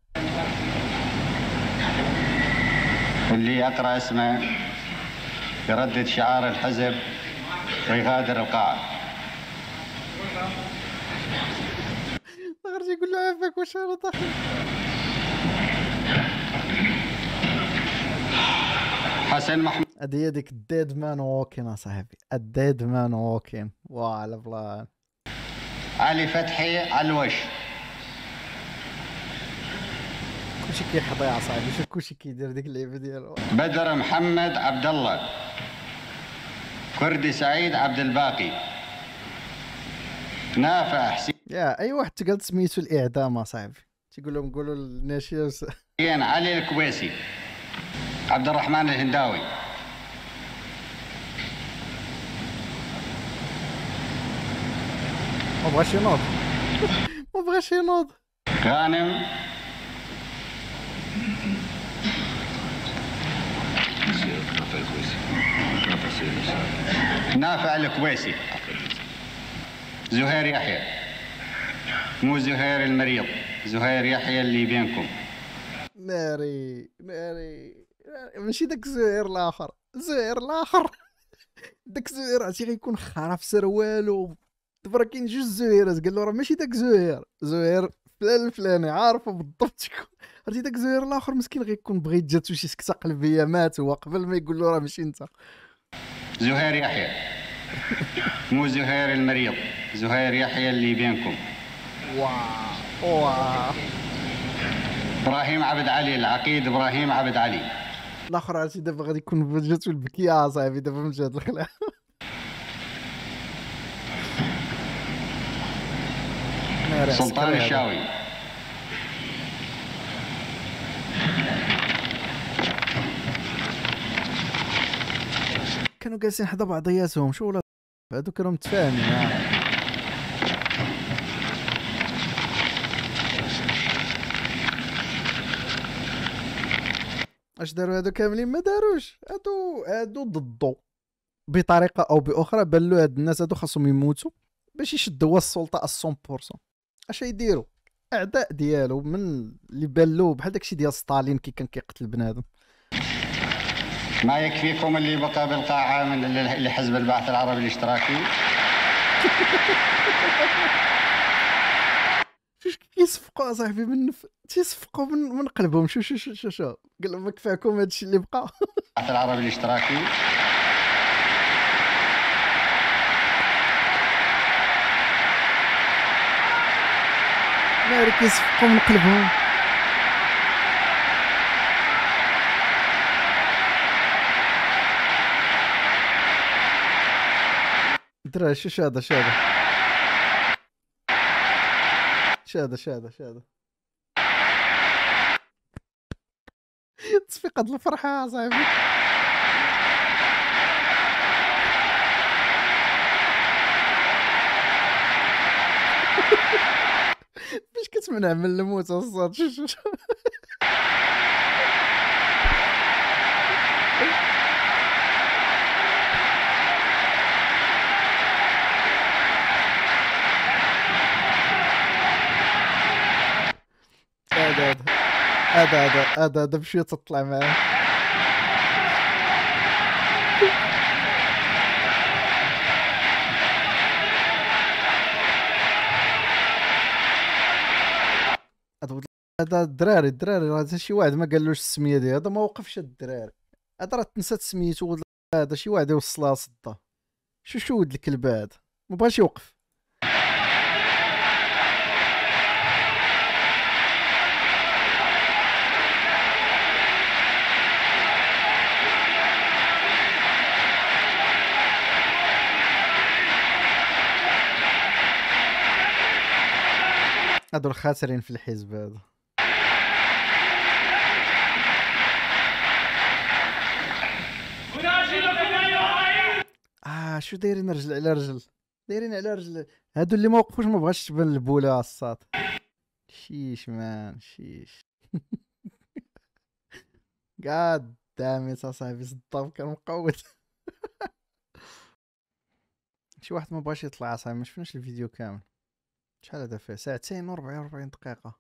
اللي يقرا اسمه يردد شعار الحزب ويغادر القاعه غير تيقول له عافاك واش انا طاحن حسن محمد هذه هي ديك الديد مان ووكين اصاحبي الديد مان ووكين واه على بلان علي فتحي على الوجه كلشي يا صاحبي شوف كلشي كيدير ديك اللعيبه ديالو بدر محمد عبد الله كردي سعيد عبد الباقي نافع حسين يا اي واحد تقال سميتو الاعدام اصاحبي تيقول لهم قولوا الناشئ علي الكويسي عبد الرحمن الهنداوي ما بغاش ينوض ما بغاش ينوض غانم نافع الكويسي زهير يحيى مو زهير المريض زهير يحيى اللي بينكم ناري ناري ماشي داك زهير الاخر زهير الاخر داك زهير عرفتي غيكون خرف سر والو دبر كاين جوج زهيرات قال له راه ماشي داك زهير زهير فلان الفلاني عارفه بالضبط شكون عرفتي داك زهير الاخر مسكين غيكون بغيت جاتو شي سكته قلبيه مات هو قبل ما يقول له راه ماشي انت زهير يحيى مو زهير المريض زهير يحيى اللي بينكم واو واو ابراهيم عبد علي العقيد ابراهيم عبد علي الاخر عرفتي دابا غادي يكون جات في البكيه صاحبي دابا من جهه الخلع سلطان الشاوي كانوا جالسين حدا بعضياتهم شو ولا هادو راهم متفاهمين آه. اش داروا هادو كاملين ما داروش هادو هادو ضدو بطريقه او باخرى بان له هاد الناس هادو خاصهم يموتوا باش يشدوا هو السلطه 100% اش يديروا اعداء ديالو من اللي بان له بحال داكشي ديال ستالين كي كان كيقتل بنادم ما يكفيكم اللي بقى بالقاعه من لحزب البعث العربي الاشتراكي شوف كيصفقوا اصاحبي من تيصفقوا من من قلبهم شوف شوف شوف شوف قال لهم كفاكم الشيء اللي بقى العربي الاشتراكي غير كيصفقوا من قلبهم درا شو هذا شو هذا شاده شاده شاده تصفيق هاد الفرحه صاحبي باش كتمنع من الموت الصاد هذا هذا هذا هذا بشويه تطلع معاه هذا الدراري الدراري راه شي واحد ما قالوش السميه ديالو هذا ما وقفش الدراري هذا راه تنسى سميتو هذا شي واحد يوصلها صدا شو شو ود الكلب هذا ما بغاش يوقف هذول خاسرين في الحزب هذا اه شو دايرين رجل على رجل دايرين على رجل هادو اللي ما وقفوش ما بغاش تبان البوله الصاط شيش مان شيش قاد دامي صاحبي صدام كان مقود شي واحد ما بغاش يطلع اصاحبي ما شفناش الفيديو كامل شحال هذا فيه ساعتين و44 دقيقه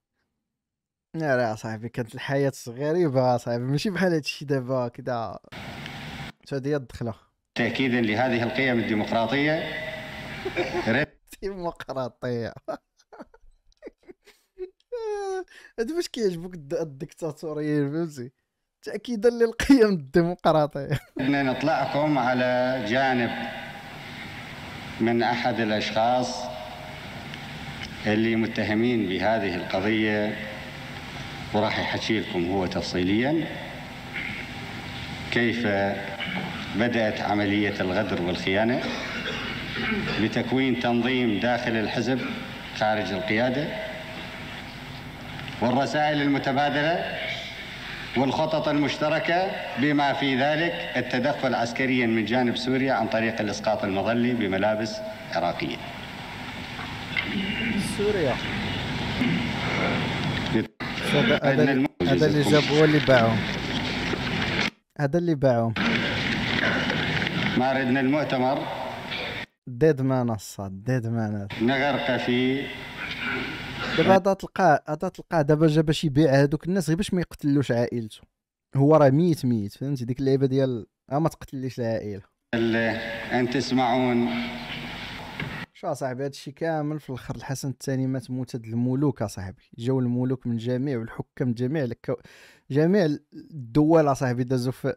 لا لا صاحبي كانت الحياه غريبه صاحبي ماشي بحال هادشي دابا كدا هادي هي الدخله تاكيدا لهذه القيم الديمقراطيه ديمقراطيه هذا باش كيعجبوك الديكتاتوريين فهمتي تاكيدا للقيم الديمقراطيه بدنا نطلعكم على جانب من احد الاشخاص اللي متهمين بهذه القضية وراح يحكي لكم هو تفصيليا كيف بدأت عملية الغدر والخيانة لتكوين تنظيم داخل الحزب خارج القيادة والرسائل المتبادلة والخطط المشتركة بما في ذلك التدخل عسكريا من جانب سوريا عن طريق الإسقاط المظلي بملابس عراقية سوريا هذا اللي جابوه اللي باعوه هذا اللي باعوه ما ردنا المؤتمر ديد مانص ديد مانص نغرق في دابا هذا تلقاه هذا تلقاه دابا جا باش يبيع هذوك الناس غير باش ما يقتلوش عائلته هو راه ميت ميت فهمتي ديك اللعيبه ديال أه، ما تقتليش العائله ان تسمعون اصاحبي صاحبي هادشي كامل في الاخر الحسن الثاني مات موتة الملوك صاحبي جاو الملوك من جميع الحكام جميع الكو... جميع الدول صاحبي دازو في,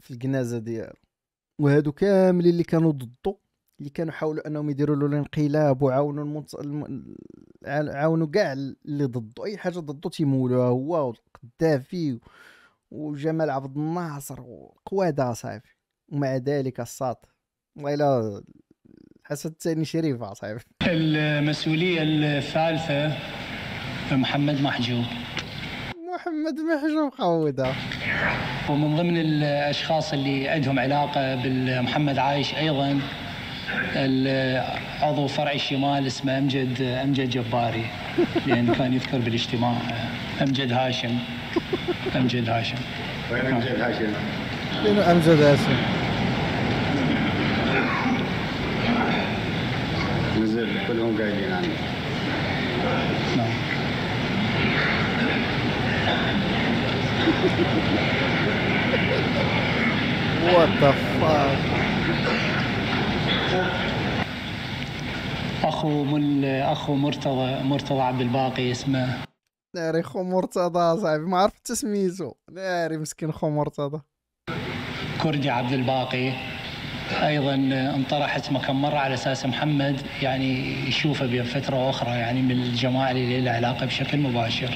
في الجنازه ديالو وهادو كاملين اللي كانوا ضده اللي كانوا حاولوا انهم يديروا له الانقلاب وعاونوا المنط... الم... عاونوا كاع اللي ضده اي حاجه ضده تيمولوها هو والقذافي وجمال عبد الناصر وقواده صاحبي ومع ذلك الساط والى حسيت اني شريف صاحبي المسؤوليه الثالثه محمد محجوب محمد محجوب خوده ومن ضمن الاشخاص اللي عندهم علاقه بالمحمد عايش ايضا عضو فرع الشمال اسمه امجد امجد جباري لان كان يذكر بالاجتماع امجد هاشم امجد هاشم وين امجد هاشم؟ امجد هاشم كلهم قايلين عنه يعني. نعم What the fuck? اخو مل اخو مرتضى مرتضى عبد الباقي اسمه ناري خو مرتضى صاحبي ما عرفت سميتو ناري مسكين خو مرتضى كرجي عبد الباقي ايضا انطرحت مكان مره على اساس محمد يعني يشوفه بين فتره واخرى يعني من الجماعه اللي له علاقه بشكل مباشر.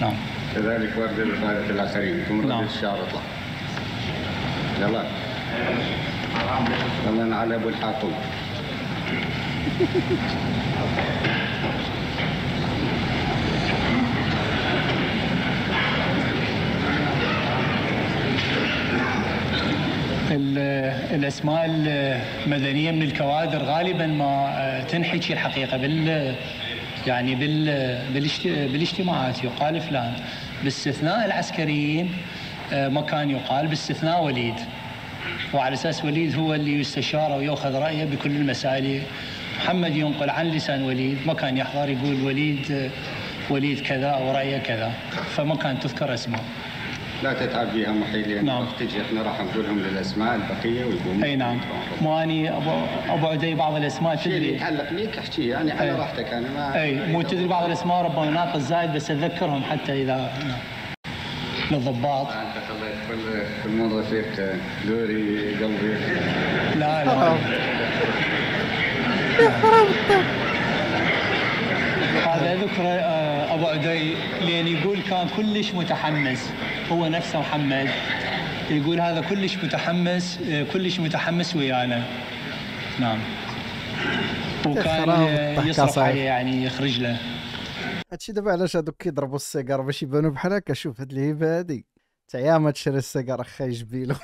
نعم. كذلك ورده لقاده الاخرين تمر نعم. الشهر اطلع. يلا. يلا على ابو الحاطوب. الاسماء المدنيه من الكوادر غالبا ما آه، تنحكي الحقيقه بال يعني بال بالاجتماعات يقال فلان باستثناء العسكريين آه، ما كان يقال باستثناء وليد وعلى اساس وليد هو اللي يستشار ويأخذ رايه بكل المسائل محمد ينقل عن لسان وليد ما كان يحضر يقول وليد آه، وليد كذا ورايه كذا فما كان تذكر اسمه لا تتعب بها محيط لان نعم. تجي احنا راح نقولهم للاسماء البقيه ويقوموا اي نعم مو اني ابو ابو عدي بعض الاسماء تدري اللي يتعلق بيك احكي يعني على راحتك انا ما اي مو تدري بعض الاسماء ربما ناقص زايد بس اتذكرهم حتى اذا للضباط كل كل رفيق دوري قلبي لا لا هذا ذكر آه، ابو عدي لان يقول كان كلش متحمس هو نفسه محمد يقول هذا كلش متحمس كلش متحمس ويانا نعم وكان يصرف عليه يعني يخرج له هادشي دابا علاش هادوك كيضربوا السيجار باش يبانوا بحال هكا شوف هاد الهيبه هادي تاع يا ما تشري السيجار اخا يجبيلو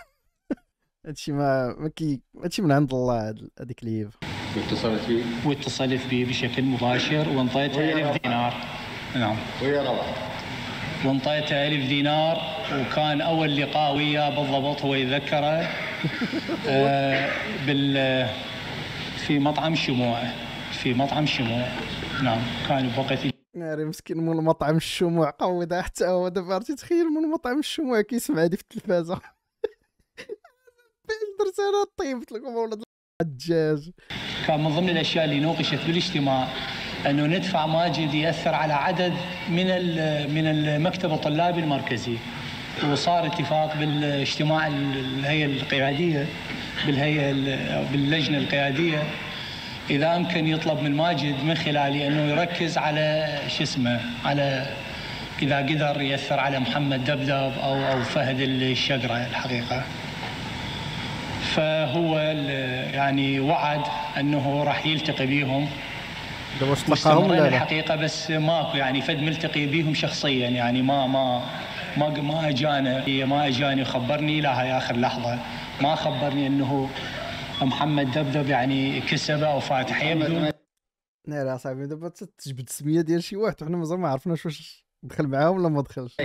هادشي ما ما كي هادشي من عند الله هذيك الهيبه واتصلت بي واتصلت بي بشكل مباشر وانطيت 1000 دينار نعم ويا روعه وانطيته ألف دينار وكان أول لقاء وياه بالضبط هو يتذكره آه، بال في مطعم شموع في مطعم شموع نعم كان بوقتي ناري مسكين من مطعم الشموع قودا حتى هو دابا عرفتي تخيل من مطعم الشموع كيسمع هادي في التلفازه درت انا طيبت لكم أولاد الدجاج كان من ضمن الاشياء اللي نوقشت بالاجتماع انه ندفع ماجد ياثر على عدد من من المكتب الطلابي المركزي وصار اتفاق بالاجتماع الهيئه القياديه بالهيئه باللجنه القياديه اذا امكن يطلب من ماجد من خلالي انه يركز على شو اسمه على اذا قدر ياثر على محمد دبدب او او فهد الشقره الحقيقه فهو يعني وعد انه راح يلتقي بيهم ده مستقرين الحقيقه بس ماكو يعني فد ملتقي بيهم شخصيا يعني ما ما ما ما اجانا ما اجاني وخبرني لا هاي اخر لحظه ما خبرني انه محمد دبدب يعني كسبه او فاتح يبدو لا لا صاحبي دابا تجبد السميه ديال شي واحد وحنا مازال ما عرفناش واش دخل معاه ولا ما دخلش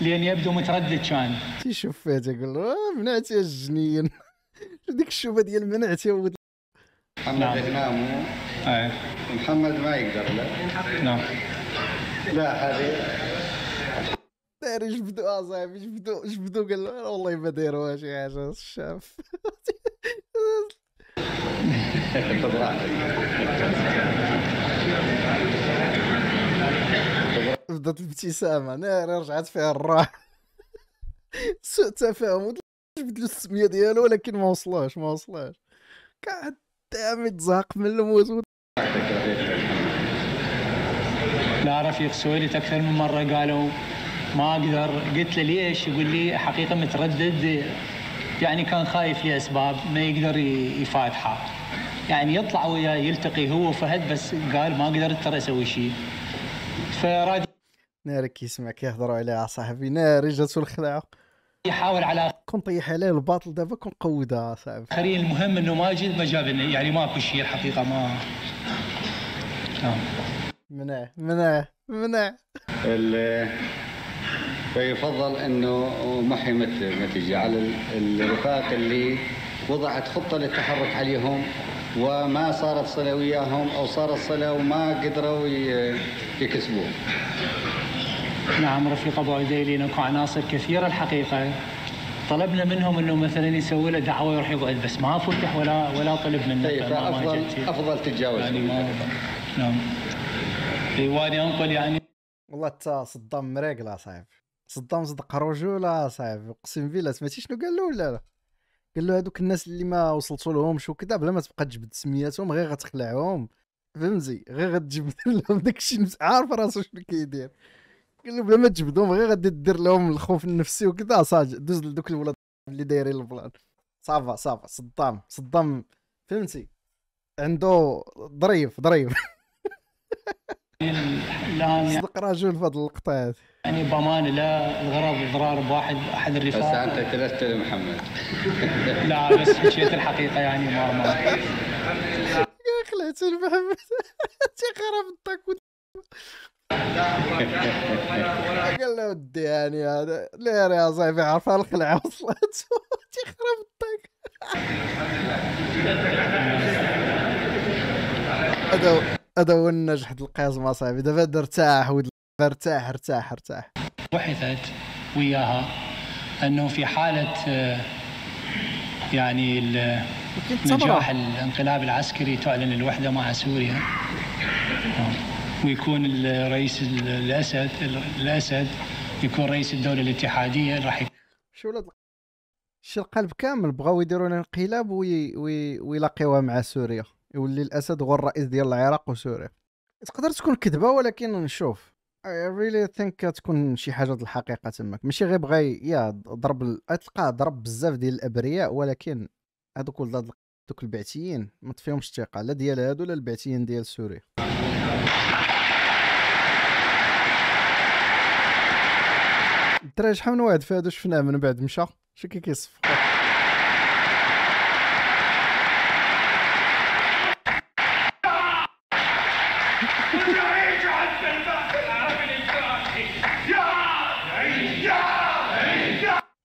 لان يبدو متردد كان تيشوف فيها تيقول له آه، منعتي الجنين ديك الشوبه ديال منعتي محمد نعم. إمامه محمد ما يقدر لا نعم لا هذه داري ايش بدو اصاحبي ايش بدو ايش بدو قال له والله ما دايروها شي حاجه الشاف بدات الابتسامه ناري رجعت فيها الراحه سوء تفاهم بدلو السميه ديالو ولكن ما وصلاش ما وصلاش قاعد انت متزهق من الموت لا رفيق سويلت اكثر من مره قالوا ما اقدر قلت له ليش يقول لي حقيقه متردد يعني كان خايف لاسباب ما يقدر يفاتحه يعني يطلع وياه يلتقي هو فهد بس قال ما قدرت ترى اسوي شيء فراد نارك يسمعك يهضروا عليها صاحبي ناري جاتو الخلاعه يحاول على كون طيح عليه الباطل دابا كون قودها صعب اخرين المهم انه ماجد ما جاب يعني ماكو شيء الحقيقه ما نعم. منع منع منع فيفضل انه محي حيمثل ما على الرفاق اللي وضعت خطه للتحرك عليهم وما صارت صله وياهم او صارت صله وما قدروا يكسبوه نعم رفيق ابو عديلي اكو عناصر كثيره الحقيقه طلبنا منهم انه مثلا يسوي له دعوه ويروح يقعد بس ما فتح ولا ولا طلب منه طيب، افضل افضل تتجاوز يعني نعم واني انقل يعني والله حتى صدام مريقلا صاحب صدام صدق رجوله صاحب اقسم بالله سمعتي شنو قال له ولا لا قال له هذوك الناس اللي ما وصلتوا لهمش وكذا بلا ما تبقى تجبد سمياتهم غير غتخلعهم فهمتي غير غتجبد لهم داكشي عارف راسو شنو كيدير قال بلا ما تجبدهم غير غادي دير لهم الخوف النفسي وكذا صاج دوز لدوك الولاد اللي دايرين البلان صافا صافا صدام صدام فهمتي عنده ظريف ظريف صدق رجل في هذه اللقطه هذه يعني بامان لا الغرض اضرار بواحد احد الرفاق بس انت كذبت محمد لا بس مشيت الحقيقه يعني ما ما يا خلعت محمد تخرب الطاك قال له ودي يعني هذا ليه يا صاحبي عارف الخلع وصلت تخرب الطاق هذا هذا هو النجح القزمه صاحبي دابا ارتاح ارتاح ارتاح ارتاح بحثت وياها انه في حاله آه، يعني نجاح الانقلاب العسكري تعلن الوحده مع سوريا ويكون الرئيس الاسد الاسد يكون رئيس الدوله الاتحاديه راح شو ولاد القلب كامل بغاو يديروا لنا انقلاب وي... وي... ويلاقيوها مع سوريا يولي الاسد هو الرئيس ديال العراق وسوريا تقدر تكون كذبه ولكن نشوف اي ريلي ثينك تكون شي حاجه ديال الحقيقه تماك ماشي غير بغا يا ضرب تلقاه ضرب بزاف ديال الابرياء ولكن هذوك ولاد دوك البعثيين ما تفيهمش الثقه لا ديال هادو لا البعثيين ديال سوريا الدراري شحال من واحد في هادو شفناه من بعد مشى شي كي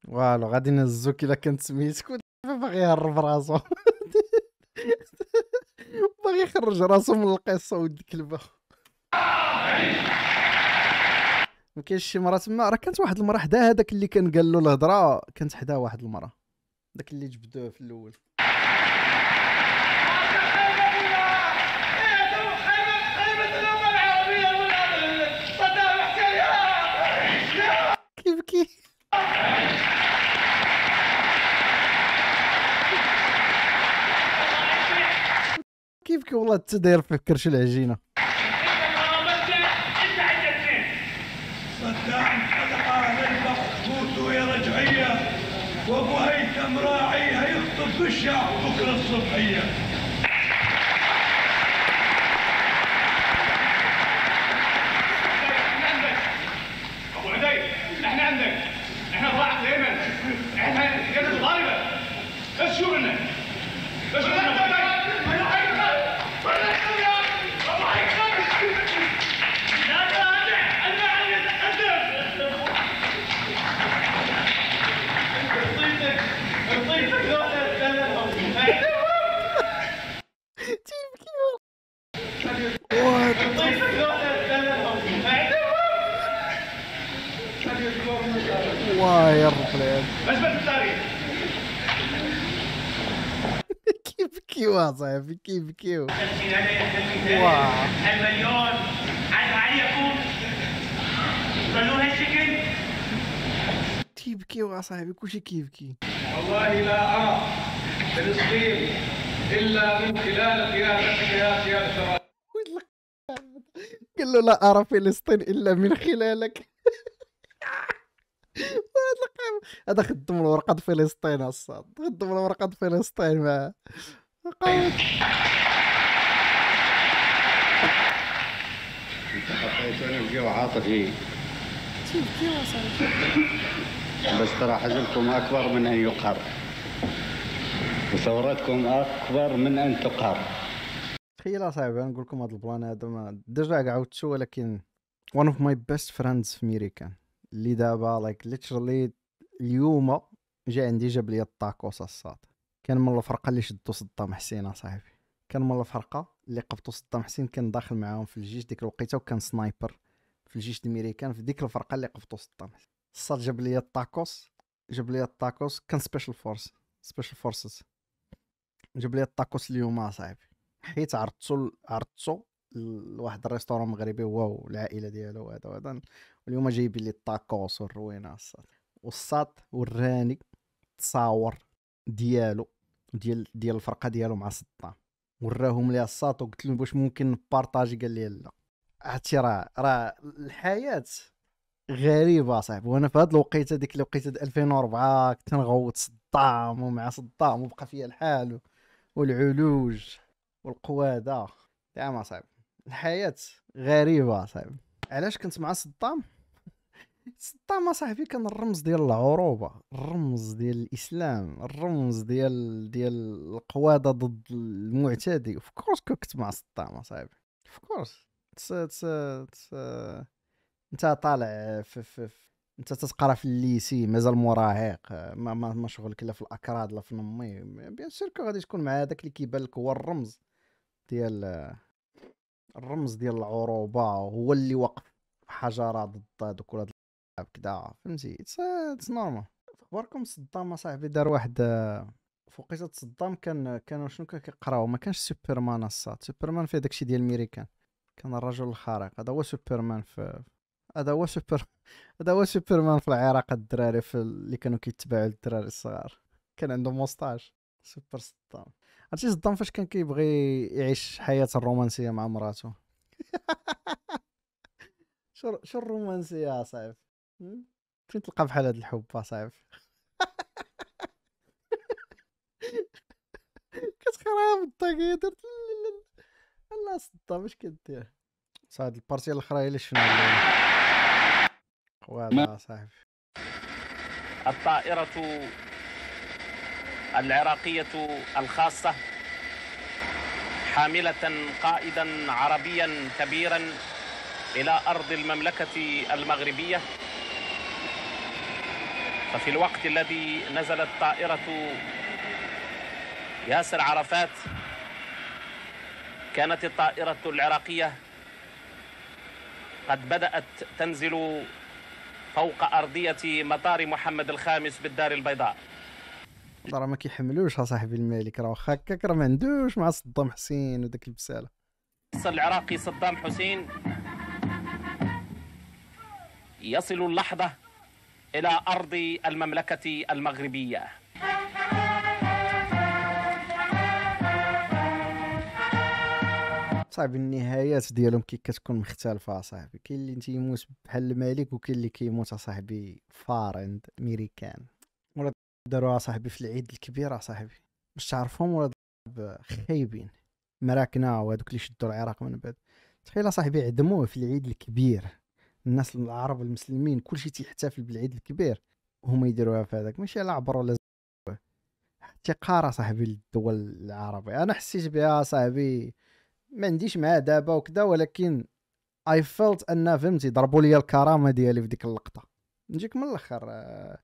والو غادي نهزوك الا كانت سميتك باغي يهرب راسو باغي يخرج راسو من القصه ود الكلبه ما كاينش شي مره تما راه كانت واحد المره حدا هذاك اللي كان قال له الهضره كانت حداه واحد المره داك اللي جبدوه في الاول كيف كيف والله حتى داير فيه كرش العجينه فرنسا بكي بكي المليون عايز علي يكون صلوا هالشكل كل شيء كلشي بكي والله لا ارى فلسطين الا من خلال قيادتك يا سياده قال له لا ارى فلسطين الا من خلالك هذا خدم الورقه فلسطين الصاد خدم الورقه فلسطين معاه انت عاطفي بس ترى حزنكم اكبر من ان يقهر وثورتكم اكبر من ان تقهر تخيل صاحبي نقول لكم هذا البلان هذا ديجا عاودتو ولكن one of my best friends في ميريكان اللي دابا لايك like literally اليوم جا عندي جاب لي الطاكوس الساط كان من الفرقه اللي شدو صدام حسين صاحبي كان من الفرقه اللي قبطو صدام حسين كان داخل معاهم في الجيش ديك الوقيته وكان سنايبر في الجيش الامريكان في ديك الفرقه اللي قبطو صدام حسين الصاد جاب ليا الطاكوس جاب ليا الطاكوس كان سبيشال فورس سبيشال فورسز جاب ليا الطاكوس اليوم صاحبي حيت عرضتو عرضتو لواحد الريستورون مغربي هو والعائله ديالو وهذا وهذا واليوم جايبين لي الطاكوس والروينه الصاد والصاد وراني تصاور ديالو ديال ديال الفرقه ديالو مع صدام وراهم ليها الساط وقلت لهم واش ممكن نبارطاجي قال لي لا عرفتي راه راه الحياه غريبه صاحبي وانا في هذه الوقيته ديك الوقيته 2004 كنت نغوت صدام ومع صدام وبقى فيا الحال والعلوج والقواده زعما صاحبي الحياه غريبه صاحبي علاش كنت مع صدام سطام صاحبي كان الرمز ديال العروبه الرمز ديال الاسلام الرمز ديال ديال القواده ضد المعتدي اوف كورس كنت مع سطام صاحبي اوف كورس انت طالع في, في, في انت تتقرا في الليسي مازال مراهق ما ما, ما شغلك لا في الاكراد لا في نمي بيان كو غادي تكون مع هذاك اللي كيبان لك هو الرمز ديال الرمز ديال العروبه هو اللي وقف حجره ضد هذوك ولا كدا فهمتي اتس نورمال اخباركم صدام صاحبي دار واحد آه، فوقيته صدام كان كانوا شنو كان كيقراو ما كانش سوبرمان الصاد سوبرمان فيه داكشي ديال ميريكان كان الرجل الخارق هذا هو سوبرمان في هذا هو سوبر هذا هو سوبرمان في العراق الدراري في اللي كانوا كيتباعوا الدراري الصغار كان عنده مستاج سوبر صدام عرفتي صدام فاش كان كيبغي يعيش حياة الرومانسية مع مراته شو شو الرومانسية صاحبي فين تلقى بحال هذا الحب اصاحبي كتخرب الطاقيه درت لا صدا باش كدير صاد البارتي الاخرى هي اللي شفنا والله صاحبي الطائرة العراقية الخاصة حاملة قائدا عربيا كبيرا إلى أرض المملكة المغربية ففي الوقت الذي نزلت طائرة ياسر عرفات كانت الطائرة العراقية قد بدأت تنزل فوق أرضية مطار محمد الخامس بالدار البيضاء ترى ما كيحملوش صاحبي الملك راه واخا هكاك راه ما عندوش مع صدام حسين وداك البساله العراقي صدام حسين يصل اللحظه إلى أرض المملكة المغربية صاحبي النهايات ديالهم كي كتكون مختلفه صاحبي كاين اللي تيموت بحال الملك وكاين اللي كيموت صاحبي فار ميريكان ولا داروها صاحبي في العيد الكبير صاحبي مش تعرفهم ولا خايبين مراكنا وهذوك اللي شدوا العراق من بعد تخيل صاحبي عدموه في العيد الكبير الناس العرب المسلمين كلشي تيحتفل بالعيد الكبير هما يديروها في هذاك ماشي على عبر ولا احتقار صاحبي للدول العربية انا حسيت بها صاحبي ما عنديش معاه دابا وكذا ولكن اي فيلت ان فهمتي ضربوا لي الكرامه ديالي في ديك اللقطه نجيك من الاخر آه،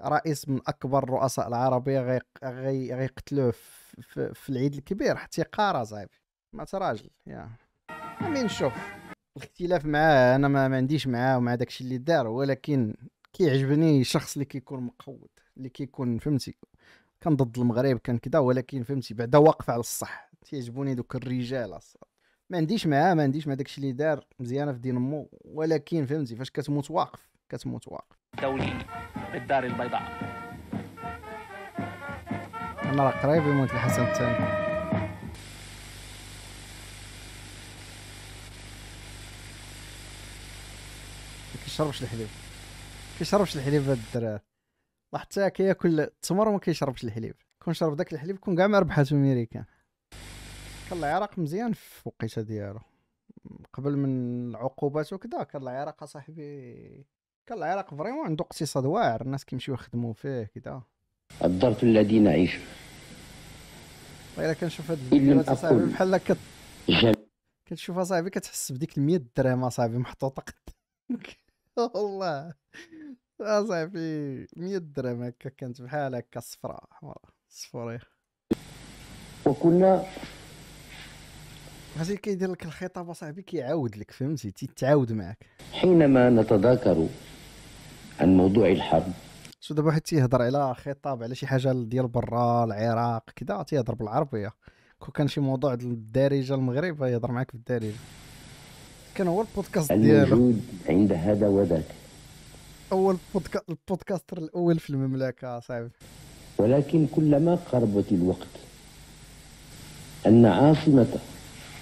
رئيس من اكبر الرؤساء العربيه غي غي غيقتلوه في, العيد الكبير احتقار صاحبي ما تراجل يا امين شوف الاختلاف معاه انا ما, ما عنديش معاه ومع داكشي اللي دار ولكن كيعجبني الشخص اللي كيكون مقود اللي كيكون فهمتي كان ضد المغرب كان كذا ولكن فهمتي بعدا واقف على الصح تيعجبوني دوك الرجال اصلا ما عنديش معاه ما عنديش مع داكشي اللي دار مزيانه في مو ولكن فهمتي فاش كتموت واقف كتموت واقف دولي بالدار البيضاء انا راه قريب يموت الحسن الثاني كيشربش الحليب كيشربش الحليب هاد الدراري حتى كياكل التمر وما كيشربش الحليب كون شرب داك الحليب كون كاع ما ربحات ميريكان كان العراق مزيان في الوقيته ديالو قبل من العقوبات وكذا كان العراق صاحبي كان العراق فريمون عنده اقتصاد واعر الناس كيمشيو يخدموا فيه كذا الظرف الذي نعيشه الا كنشوف هاد الفيديوهات صاحبي بحال هكا كتشوفها صاحبي كتحس بديك ال 100 درهم صاحبي محطوطه قدامك والله اصاحبي 100 درهم هكا كانت بحال هكا صفراء حمراء صفوريه وكنا هذا كيدير لك الخطاب اصاحبي كيعاود لك فهمتي تيتعاود معك حينما نتذاكر عن موضوع الحرب شو دابا واحد تيهضر على خطاب على شي حاجه ديال برا العراق كذا تيهضر بالعربيه كون كان شي موضوع الدارجه المغرب يهضر معك بالدارجه كان هو البودكاست ديالو عند هذا وذاك اول بودكا... البودكاستر الاول في المملكه صاحبي ولكن كلما قربت الوقت ان عاصمه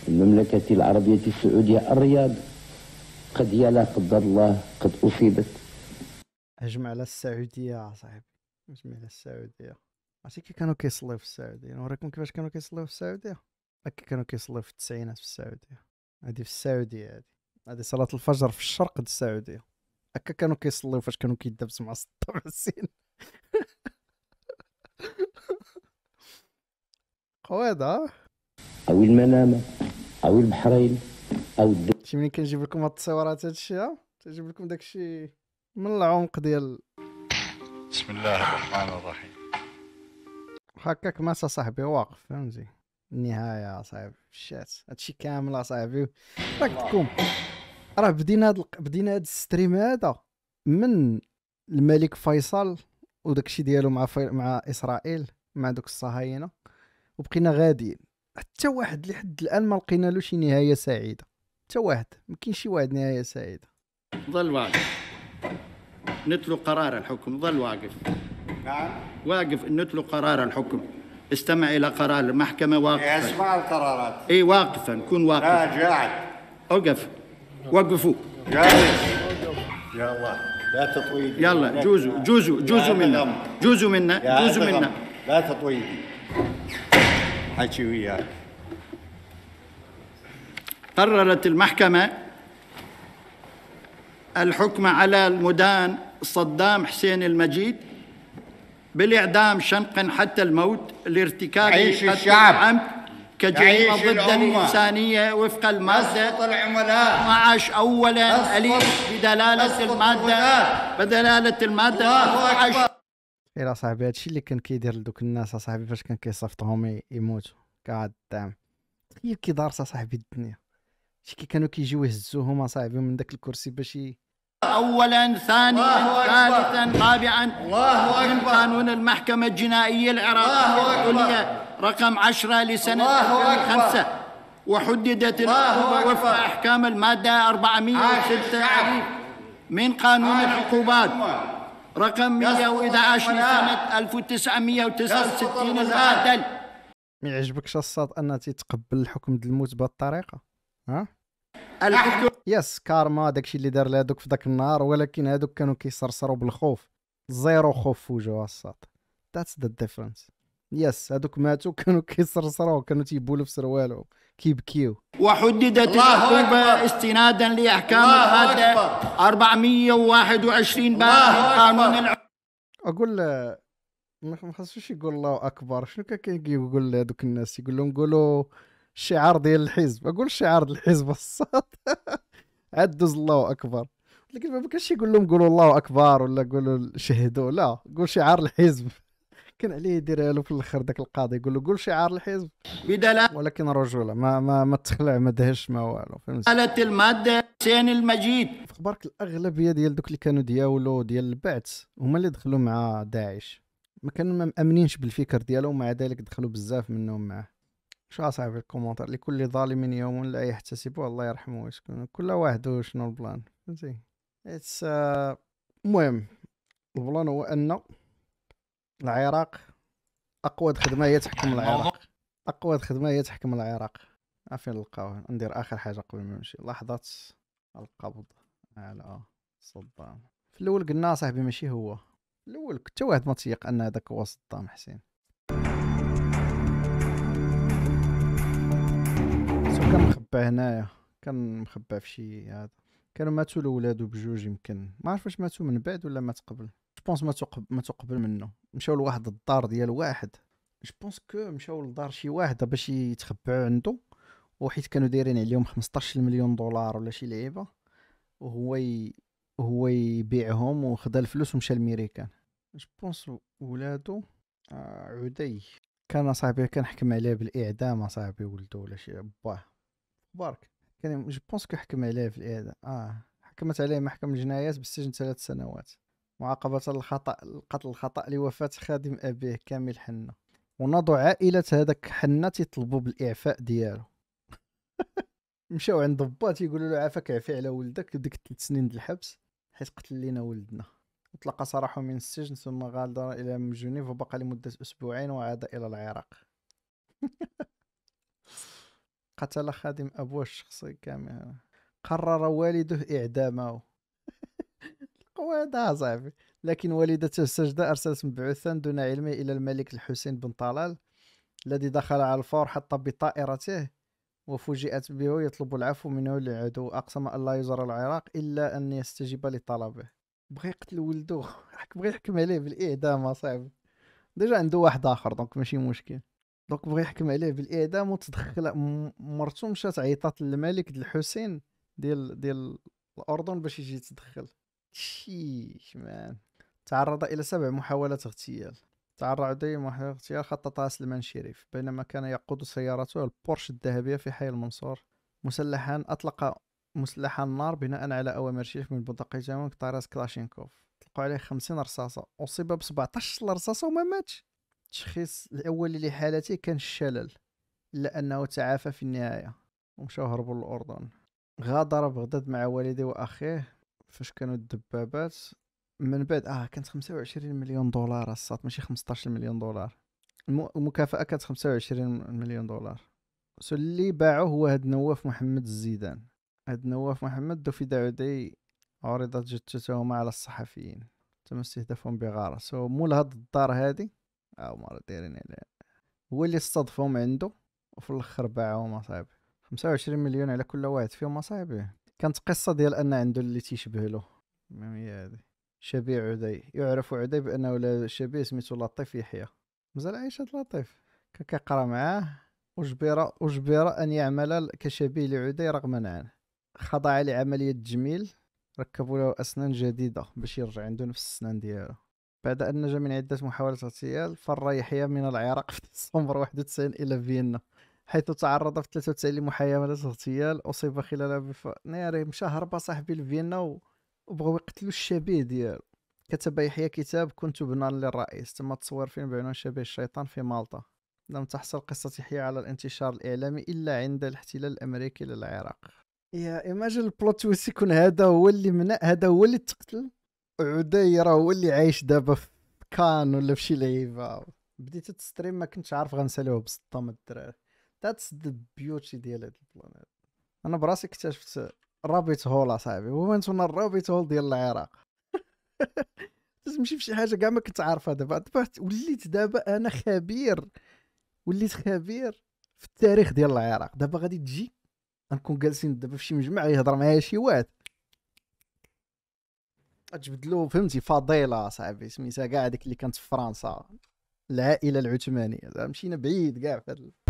المملكه العربيه السعوديه الرياض قد يا لا قدر الله قد اصيبت هجم على السعوديه صاحبي هجم على السعوديه عرفتي كي كانوا كيصليو في السعوديه نوريكم كيفاش كانوا كيصليو في السعوديه كي كانوا كيصليو في التسعينات في السعوديه هذه في السعوديه هذه هذه صلاه الفجر في الشرق ديال السعوديه هكا كانوا كيصليو فاش كانوا كيدبسوا مع السين خويضة او المنامه او البحرين او الدو شي منين كنجيب لكم هاد التصويرات الشيء تجيب لكم داك الشيء من العمق ديال بسم الله الرحمن الرحيم هكاك ماسا صاحبي واقف فهمتي النهايه صعيب شات هادشي كامل صاحبي راك تكون راه بدينا هاد بدينا هاد الستريم هذا من الملك فيصل وداكشي ديالو مع في... مع اسرائيل مع دوك الصهاينه وبقينا غاديين حتى واحد لحد الان ما لقينا له شي نهايه سعيده حتى واحد ما كاين شي واحد نهايه سعيده ظل واقف نتلو قرار الحكم ظل واقف نعم واقف نتلو قرار الحكم استمع إلى قرار المحكمة واقفا اسمع القرارات إي واقفا كن واقفا لا جاعد أوقف وقفوا جالس يا الله لا تطويلي يلا جوزوا جوزوا جوزوا منا جوزوا منا جوزوا منا لا تطويلي حكي وياك قررت المحكمة الحكم على المدان صدام حسين المجيد بالإعدام شنقا حتى الموت لارتكاب عيش الشعب العمد كجريمة ضد الإنسانية وفق المادة العملاء 12 أولا أليف بدلالة المادة بدلالة المادة 12 صاحبي هادشي اللي كان كيدير لدوك الناس اصاحبي فاش كان كيصيفطهم يموتوا كعاد الدعم تخيل كي دارت اصاحبي الدنيا شي كي كانوا كيجيو يهزوهم اصاحبي من داك الكرسي باش أولا ثانيا ثالثا رابعا الله من قانون المحكمة الجنائية العراقية العليا رقم عشرة لسنة 2005 وحددت وفق أحكام المادة 406 من قانون العقوبات رقم 111 لسنة 1969 المعدل ما يعجبكش الصاد ان تتقبل الحكم ديال الموت بهذه الطريقه ها يس كارما داكشي اللي دار لهذوك في ذاك النهار ولكن هذوك كانوا كيصرصروا بالخوف زيرو خوف في وجهه الساط ذاتس ذا ديفرنس يس هذوك ماتوا كانوا كيصرصروا كانوا تيبولوا في سروالهم كيبكيو وحددت العقوبة استنادا لأحكام المادة 421 باب قانون أقول ما خصوش يقول الله أكبر شنو كان كيقول لهذوك الناس يقول لهم قولوا الشعار ديال الحزب اقول شعار ديال الحزب الصاد عاد دوز الله اكبر لكن ما كانش يقول لهم قولوا الله اكبر ولا قولوا شهدوا لا قول شعار الحزب كان عليه يديرها له في الاخر داك القاضي يقول له قول شعار الحزب بدلا ولكن رجوله ما ما ما تخلع ما دهش ما والو فهمت قالت المادة حسين المجيد في اخبارك الاغلبيه ديال دوك اللي كانوا دياولو ديال البعث هما اللي دخلوا مع داعش ما كانوا ما مامنينش بالفكر ديالهم ومع ذلك دخلوا بزاف منهم معاه شو اصاحبي الكومونتير لكل ظالم يوم لا يحتسبه الله يرحمه ويسكن كل واحد وشنو البلان فهمتي اتس المهم البلان هو ان العراق اقوى خدمه هي تحكم العراق نعم. اقوى خدمه هي تحكم العراق عافين نلقاوه ندير اخر حاجه قبل ما نمشي لحظه القبض على صدام في الاول قلنا صاحبي ماشي هو في الاول كنت واحد ما تيق ان هذاك هو صدام حسين مخبى هنايا كان مخبى في شي هذا كانوا ماتوا الاولاد بجوج يمكن ما عرف واش ماتوا من بعد ولا مات قبل جوبونس ماتوا قبل ماتوا قبل منه مشاو لواحد الدار ديال واحد جوبونس كو مشاو لدار شي واحد باش يتخبعوا عنده وحيت كانوا دايرين عليهم 15 مليون دولار ولا شي لعيبه وهو ي... هو يبيعهم وخدا الفلوس ومشى لميريكان جوبونس ولادو آه عدي كان صاحبي كان حكم عليه بالاعدام صاحبي ولدو ولا شي باه بارك كان جو بونس حكم عليه في الاعدام اه حكمت عليه محكمة الجنايات بالسجن ثلاث سنوات معاقبة الخطأ القتل الخطأ لوفاة خادم أبيه كامل حنا ونضع عائلة هذاك حنا تيطلبوا بالإعفاء ديالو مشاو عند ضباط يقولوا له عافاك عفي على ولدك ديك ثلاث سنين د الحبس حيت قتل لينا ولدنا اطلق سراحه من السجن ثم غادر إلى جنيف وبقى لمدة أسبوعين وعاد إلى العراق قتل خادم أبوه الشخصي كامل قرر والده إعدامه القوادة صاحبي لكن والدته السجدة أرسلت مبعوثا دون علمه إلى الملك الحسين بن طلال الذي دخل على الفور حتى بطائرته وفوجئت به يطلب العفو منه للعدو أقسم أن لا يزر العراق إلا أن يستجيب لطلبه بغى يقتل ولده بغى يحكم عليه بالإعدام صعب ديجا عنده واحد آخر دونك ماشي مشكل دونك بغى يحكم عليه بالاعدام وتدخل مرته مشات عيطات للملك ديال الحسين ديال ديال الاردن باش يجي يتدخل شيش مان تعرض الى سبع محاولات اغتيال تعرض الى محاولات اغتيال خططها سلمان شريف بينما كان يقود سيارته البورش الذهبية في حي المنصور مسلحا أطلق مسلح النار بناء على أوامر شريف من بندقية من طراز كلاشينكوف طلقوا عليه خمسين رصاصة أصيب ب 17 رصاصة وما ماتش التشخيص الأولي لحالته كان الشلل إلا أنه تعافى في النهاية ومشاو هربوا للأردن غادر بغداد مع والدي وأخيه فاش كانوا الدبابات من بعد اه كانت 25 مليون دولار الصات ماشي 15 مليون دولار المكافأة كانت 25 مليون دولار سو اللي باعو هو هاد نواف محمد الزيدان هاد نواف محمد دو في عدي عرضت جثتهما على الصحفيين تم استهدافهم بغارة سو مول هاد الدار هادي او مرة دايرين على هو اللي استضفهم عنده وفي الاخر باعهم اصاحبي 25 مليون على كل واحد فيهم اصاحبي كانت قصه ديال ان عنده اللي تيشبه له هي هذه شبيع عدي يعرف عدي بانه ولا شبيه سميتو لطيف يحيى مازال عايش هاد لطيف كان كيقرا معاه اجبر اجبر ان يعمل كشبيه لعدي رغم عنه خضع لعمليه تجميل ركبوا له اسنان جديده باش يرجع عنده نفس السنان ديالو بعد أن نجا من عدة محاولات اغتيال فر يحيى من العراق في ديسمبر 91 إلى فيينا حيث تعرض في 93 لمحاولات اغتيال أصيب خلالها بف... ناري مشى هرب صاحبي لفيينا وبغاو يقتلوا الشبيه ديالو كتب يحيى كتاب كنت ابنا للرئيس تم تصوير فيلم بعنوان شبيه الشيطان في مالطا لم تحصل قصة يحيى على الانتشار الإعلامي إلا عند الاحتلال الأمريكي للعراق يا إيماجن البلوت يكون هذا هو اللي منع هذا هو اللي تقتل عدي راه هو اللي عايش دابا في كان ولا في شي لعيبه بديت تستريم ما كنتش عارف غنساليوه بسطام الدراري ذاتس ذا بيوتي ديال هاد البلانيت انا براسي اكتشفت رابيت هول اصاحبي هو انتم الرابيت هول ديال العراق تمشي فشي حاجه كاع ما كنت عارفها دابا دابا وليت دابا انا خبير وليت خبير في التاريخ ديال العراق دابا غادي تجي غنكون جالسين دابا في شي مجمع يهضر معايا شي واحد تجبد فهمتي فضيله صاحبي سميتها كاع هذيك اللي كانت في فرنسا العائله العثمانيه مشينا بعيد كاع في هذا